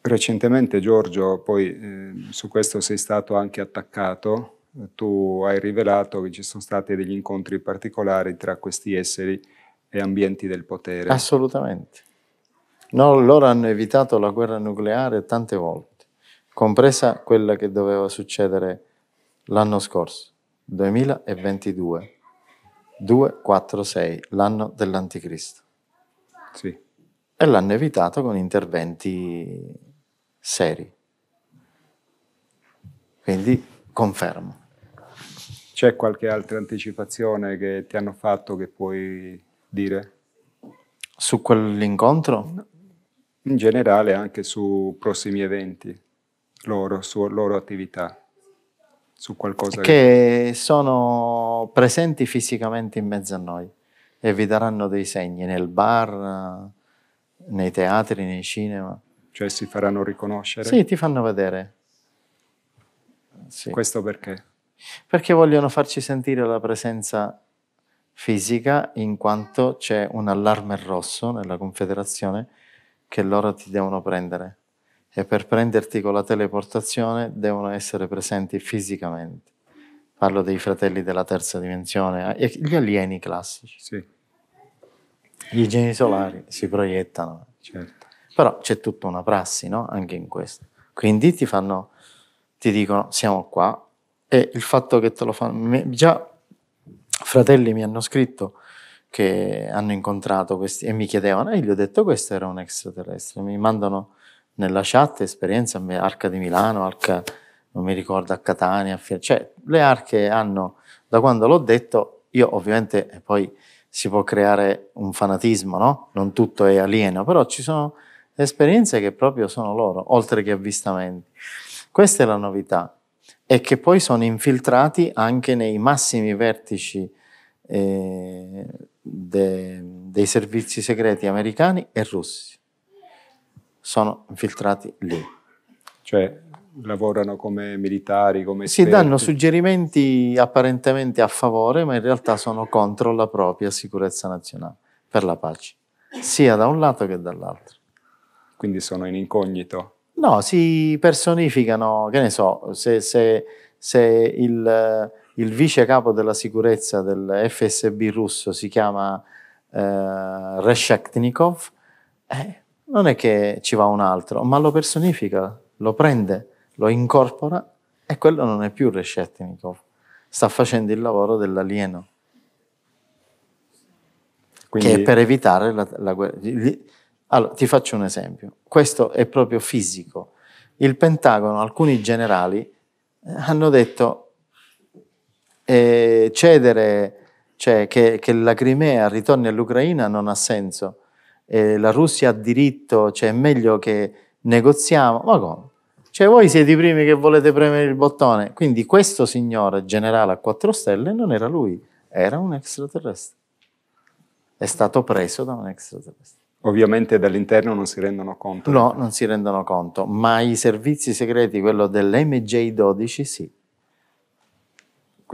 Recentemente Giorgio, poi eh, su questo sei stato anche attaccato, tu hai rivelato che ci sono stati degli incontri particolari tra questi esseri e ambienti del potere. Assolutamente. No, loro hanno evitato la guerra nucleare tante volte, compresa quella che doveva succedere l'anno scorso, 2022, 246, l'anno dell'anticristo. Sì. E l'hanno evitato con interventi seri. Quindi confermo. C'è qualche altra anticipazione che ti hanno fatto che puoi dire? Su quell'incontro? No in generale anche su prossimi eventi loro, su loro attività, su qualcosa che, che sono presenti fisicamente in mezzo a noi e vi daranno dei segni nel bar, nei teatri, nei cinema. Cioè si faranno riconoscere? Sì, ti fanno vedere. Sì. Questo perché? Perché vogliono farci sentire la presenza fisica in quanto c'è un allarme rosso nella Confederazione che loro ti devono prendere e per prenderti con la teleportazione devono essere presenti fisicamente. Parlo dei fratelli della terza dimensione, eh, gli alieni classici. Sì. Gli geni solari si proiettano. Certo. Però c'è tutta una prassi, no? Anche in questo. Quindi ti fanno, ti dicono siamo qua e il fatto che te lo fanno, già fratelli mi hanno scritto che hanno incontrato questi e mi chiedevano, e eh, gli ho detto questo era un extraterrestre, mi mandano nella chat esperienze, Arca di Milano, Arca, non mi ricordo, a Catania, a cioè le arche hanno, da quando l'ho detto, io ovviamente poi si può creare un fanatismo, no? Non tutto è alieno, però ci sono esperienze che proprio sono loro, oltre che avvistamenti. Questa è la novità e che poi sono infiltrati anche nei massimi vertici eh, de, dei servizi segreti americani e russi. Sono infiltrati lì. Cioè lavorano come militari, come Si danno suggerimenti apparentemente a favore, ma in realtà sono contro la propria sicurezza nazionale, per la pace, sia da un lato che dall'altro. Quindi sono in incognito? No, si personificano, che ne so, se, se, se il il vice capo della sicurezza del FSB russo si chiama eh, Reshetnikov, eh, non è che ci va un altro, ma lo personifica, lo prende, lo incorpora e quello non è più Reshetnikov, sta facendo il lavoro dell'alieno. Quindi... Che è per evitare la, la guerra. Allora, ti faccio un esempio. Questo è proprio fisico. Il Pentagono, alcuni generali eh, hanno detto e cedere, cioè che, che la Crimea ritorni all'Ucraina non ha senso. E la Russia ha diritto, cioè è meglio che negoziamo. Ma come? Cioè voi siete i primi che volete premere il bottone. Quindi questo signore generale a quattro stelle non era lui, era un extraterrestre. È stato preso da un extraterrestre. Ovviamente dall'interno non si rendono conto. No, non si rendono conto, ma i servizi segreti, quello dell'MJ-12 sì.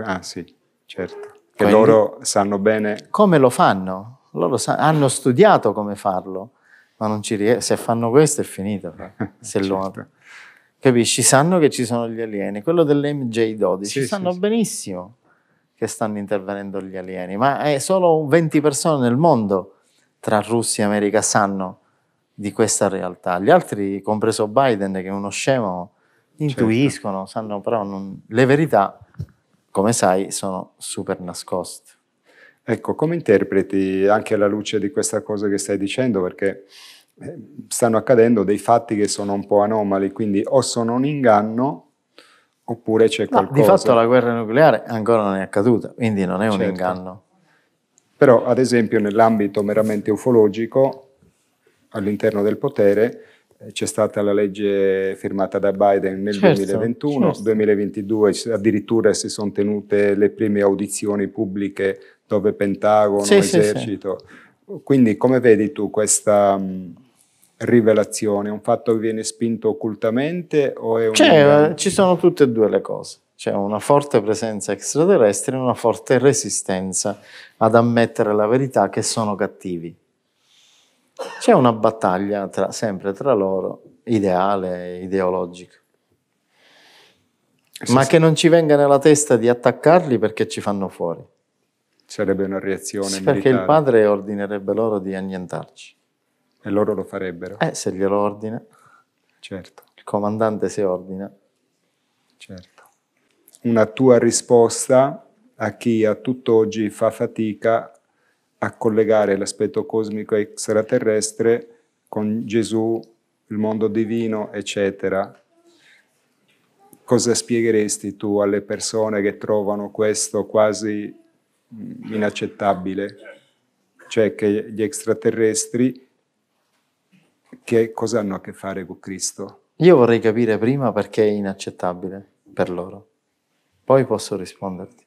Ah sì, certo. Che Quindi, loro sanno bene... Come lo fanno? Loro sa- hanno studiato come farlo, ma non ci riescono. Se fanno questo è finito. Certo. Se certo. loro... Capisci? Sanno che ci sono gli alieni. Quello dell'MJ12 sì, sanno sì, benissimo sì. che stanno intervenendo gli alieni, ma è solo 20 persone nel mondo tra Russia e America sanno di questa realtà. Gli altri, compreso Biden, che è uno scemo, certo. intuiscono, certo. sanno però non... le verità come sai, sono super nascoste. Ecco, come interpreti anche alla luce di questa cosa che stai dicendo? Perché eh, stanno accadendo dei fatti che sono un po' anomali, quindi o sono un inganno oppure c'è qualcosa. No, di fatto la guerra nucleare ancora non è accaduta, quindi non è un certo. inganno. Però ad esempio nell'ambito meramente ufologico, all'interno del potere, eh, c'è stata la legge firmata da Biden nel certo, 2021, certo. 2022 addirittura si sono tenute le prime audizioni pubbliche dove Pentagono, sì, Esercito. Sì, sì. Quindi come vedi tu questa mm, rivelazione? È un fatto che viene spinto occultamente o è un... Cioè, eh, ci sono tutte e due le cose. C'è una forte presenza extraterrestre e una forte resistenza ad ammettere la verità che sono cattivi c'è una battaglia tra, sempre tra loro, ideale e ideologica. Ma che non ci venga nella testa di attaccarli perché ci fanno fuori. Sarebbe una reazione sì, Perché il padre ordinerebbe loro di annientarci. E loro lo farebbero? Eh, se glielo ordina. Certo. Il comandante se ordina. Certo. Una tua risposta a chi a tutt'oggi fa fatica a collegare l'aspetto cosmico extraterrestre con Gesù, il mondo divino, eccetera. Cosa spiegheresti tu alle persone che trovano questo quasi mm, inaccettabile? Cioè che gli extraterrestri che cosa hanno a che fare con Cristo? Io vorrei capire prima perché è inaccettabile per loro. Poi posso risponderti.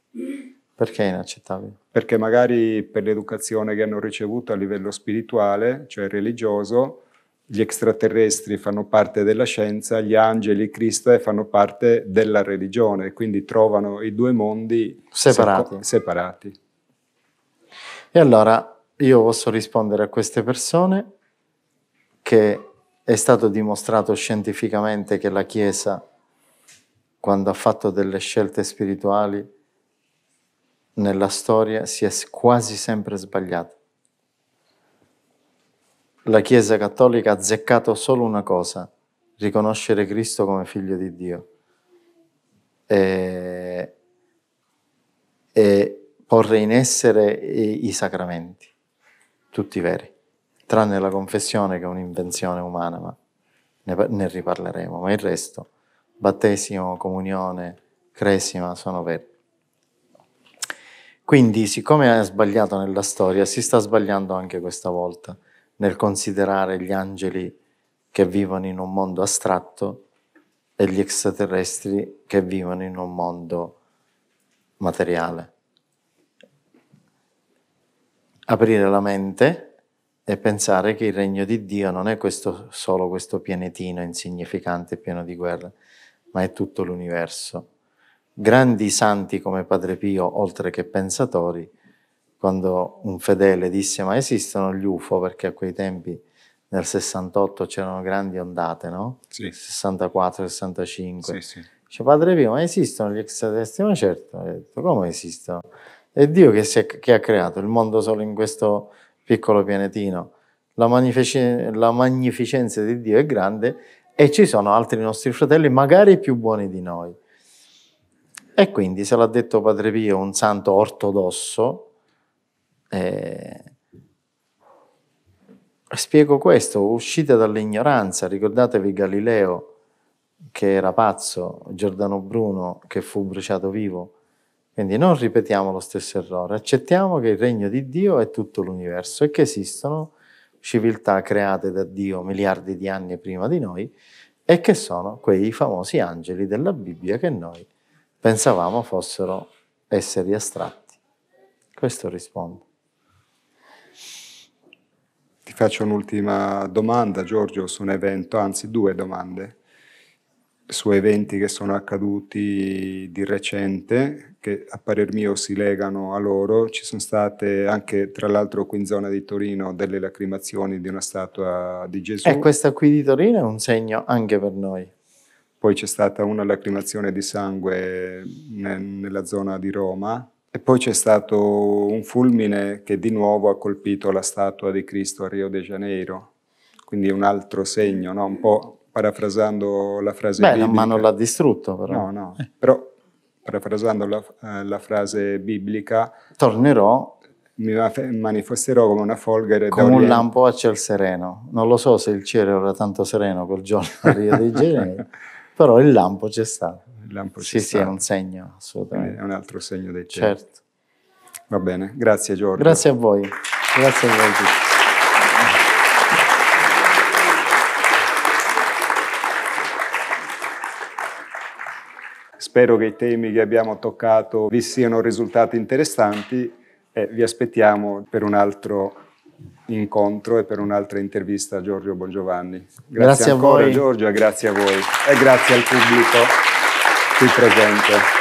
Perché è inaccettabile? Perché magari per l'educazione che hanno ricevuto a livello spirituale, cioè religioso, gli extraterrestri fanno parte della scienza, gli angeli e Cristo eh, fanno parte della religione, quindi trovano i due mondi separati. separati. E allora io posso rispondere a queste persone che è stato dimostrato scientificamente che la Chiesa, quando ha fatto delle scelte spirituali, nella storia si è quasi sempre sbagliata. La Chiesa cattolica ha azzeccato solo una cosa, riconoscere Cristo come figlio di Dio e, e porre in essere i, i sacramenti, tutti veri, tranne la confessione che è un'invenzione umana, ma ne, ne riparleremo, ma il resto, battesimo, comunione, cresima, sono veri. Quindi, siccome è sbagliato nella storia, si sta sbagliando anche questa volta nel considerare gli angeli che vivono in un mondo astratto e gli extraterrestri che vivono in un mondo materiale. Aprire la mente e pensare che il regno di Dio non è questo, solo questo pianetino insignificante pieno di guerra, ma è tutto l'universo grandi santi come Padre Pio, oltre che pensatori, quando un fedele disse ma esistono gli UFO, perché a quei tempi nel 68 c'erano grandi ondate, no? Sì. 64, 65. Sì, sì. Dice Padre Pio, ma esistono gli extraterrestri? Ma certo, ha detto, come esistono? È Dio che, è, che, ha creato il mondo solo in questo piccolo pianetino. La, magnific- la magnificenza di Dio è grande e ci sono altri nostri fratelli, magari più buoni di noi. E quindi se l'ha detto Padre Pio, un santo ortodosso, eh, spiego questo, uscite dall'ignoranza, ricordatevi Galileo che era pazzo, Giordano Bruno che fu bruciato vivo. Quindi non ripetiamo lo stesso errore, accettiamo che il regno di Dio è tutto l'universo e che esistono civiltà create da Dio miliardi di anni prima di noi e che sono quei famosi angeli della Bibbia che noi pensavamo fossero esseri astratti. Questo rispondo. Ti faccio un'ultima domanda, Giorgio, su un evento, anzi due domande, su eventi che sono accaduti di recente, che a parer mio si legano a loro. Ci sono state anche, tra l'altro, qui in zona di Torino delle lacrimazioni di una statua di Gesù. E eh, questa qui di Torino è un segno anche per noi poi c'è stata una lacrimazione di sangue ne, nella zona di Roma e poi c'è stato un fulmine che di nuovo ha colpito la statua di Cristo a Rio de Janeiro, quindi un altro segno, no? un po' parafrasando la frase Beh, biblica. ma non l'ha distrutto però. No, no, però parafrasando la, eh, la frase biblica. Tornerò mi manifesterò come una folgere come un lampo a ciel sereno non lo so se il cielo era tanto sereno quel giorno a Rio de Janeiro però il lampo c'è stato. Il lampo c'è sì, stato. sì, è un segno, assolutamente. È un altro segno del cielo. Certo. Va bene, grazie Giorgio. Grazie a voi. Grazie a voi tutti. Spero che i temi che abbiamo toccato vi siano risultati interessanti e vi aspettiamo per un altro incontro e per un'altra intervista a Giorgio Bongiovanni. Grazie, grazie ancora a voi. Giorgio e grazie a voi e grazie al pubblico qui presente.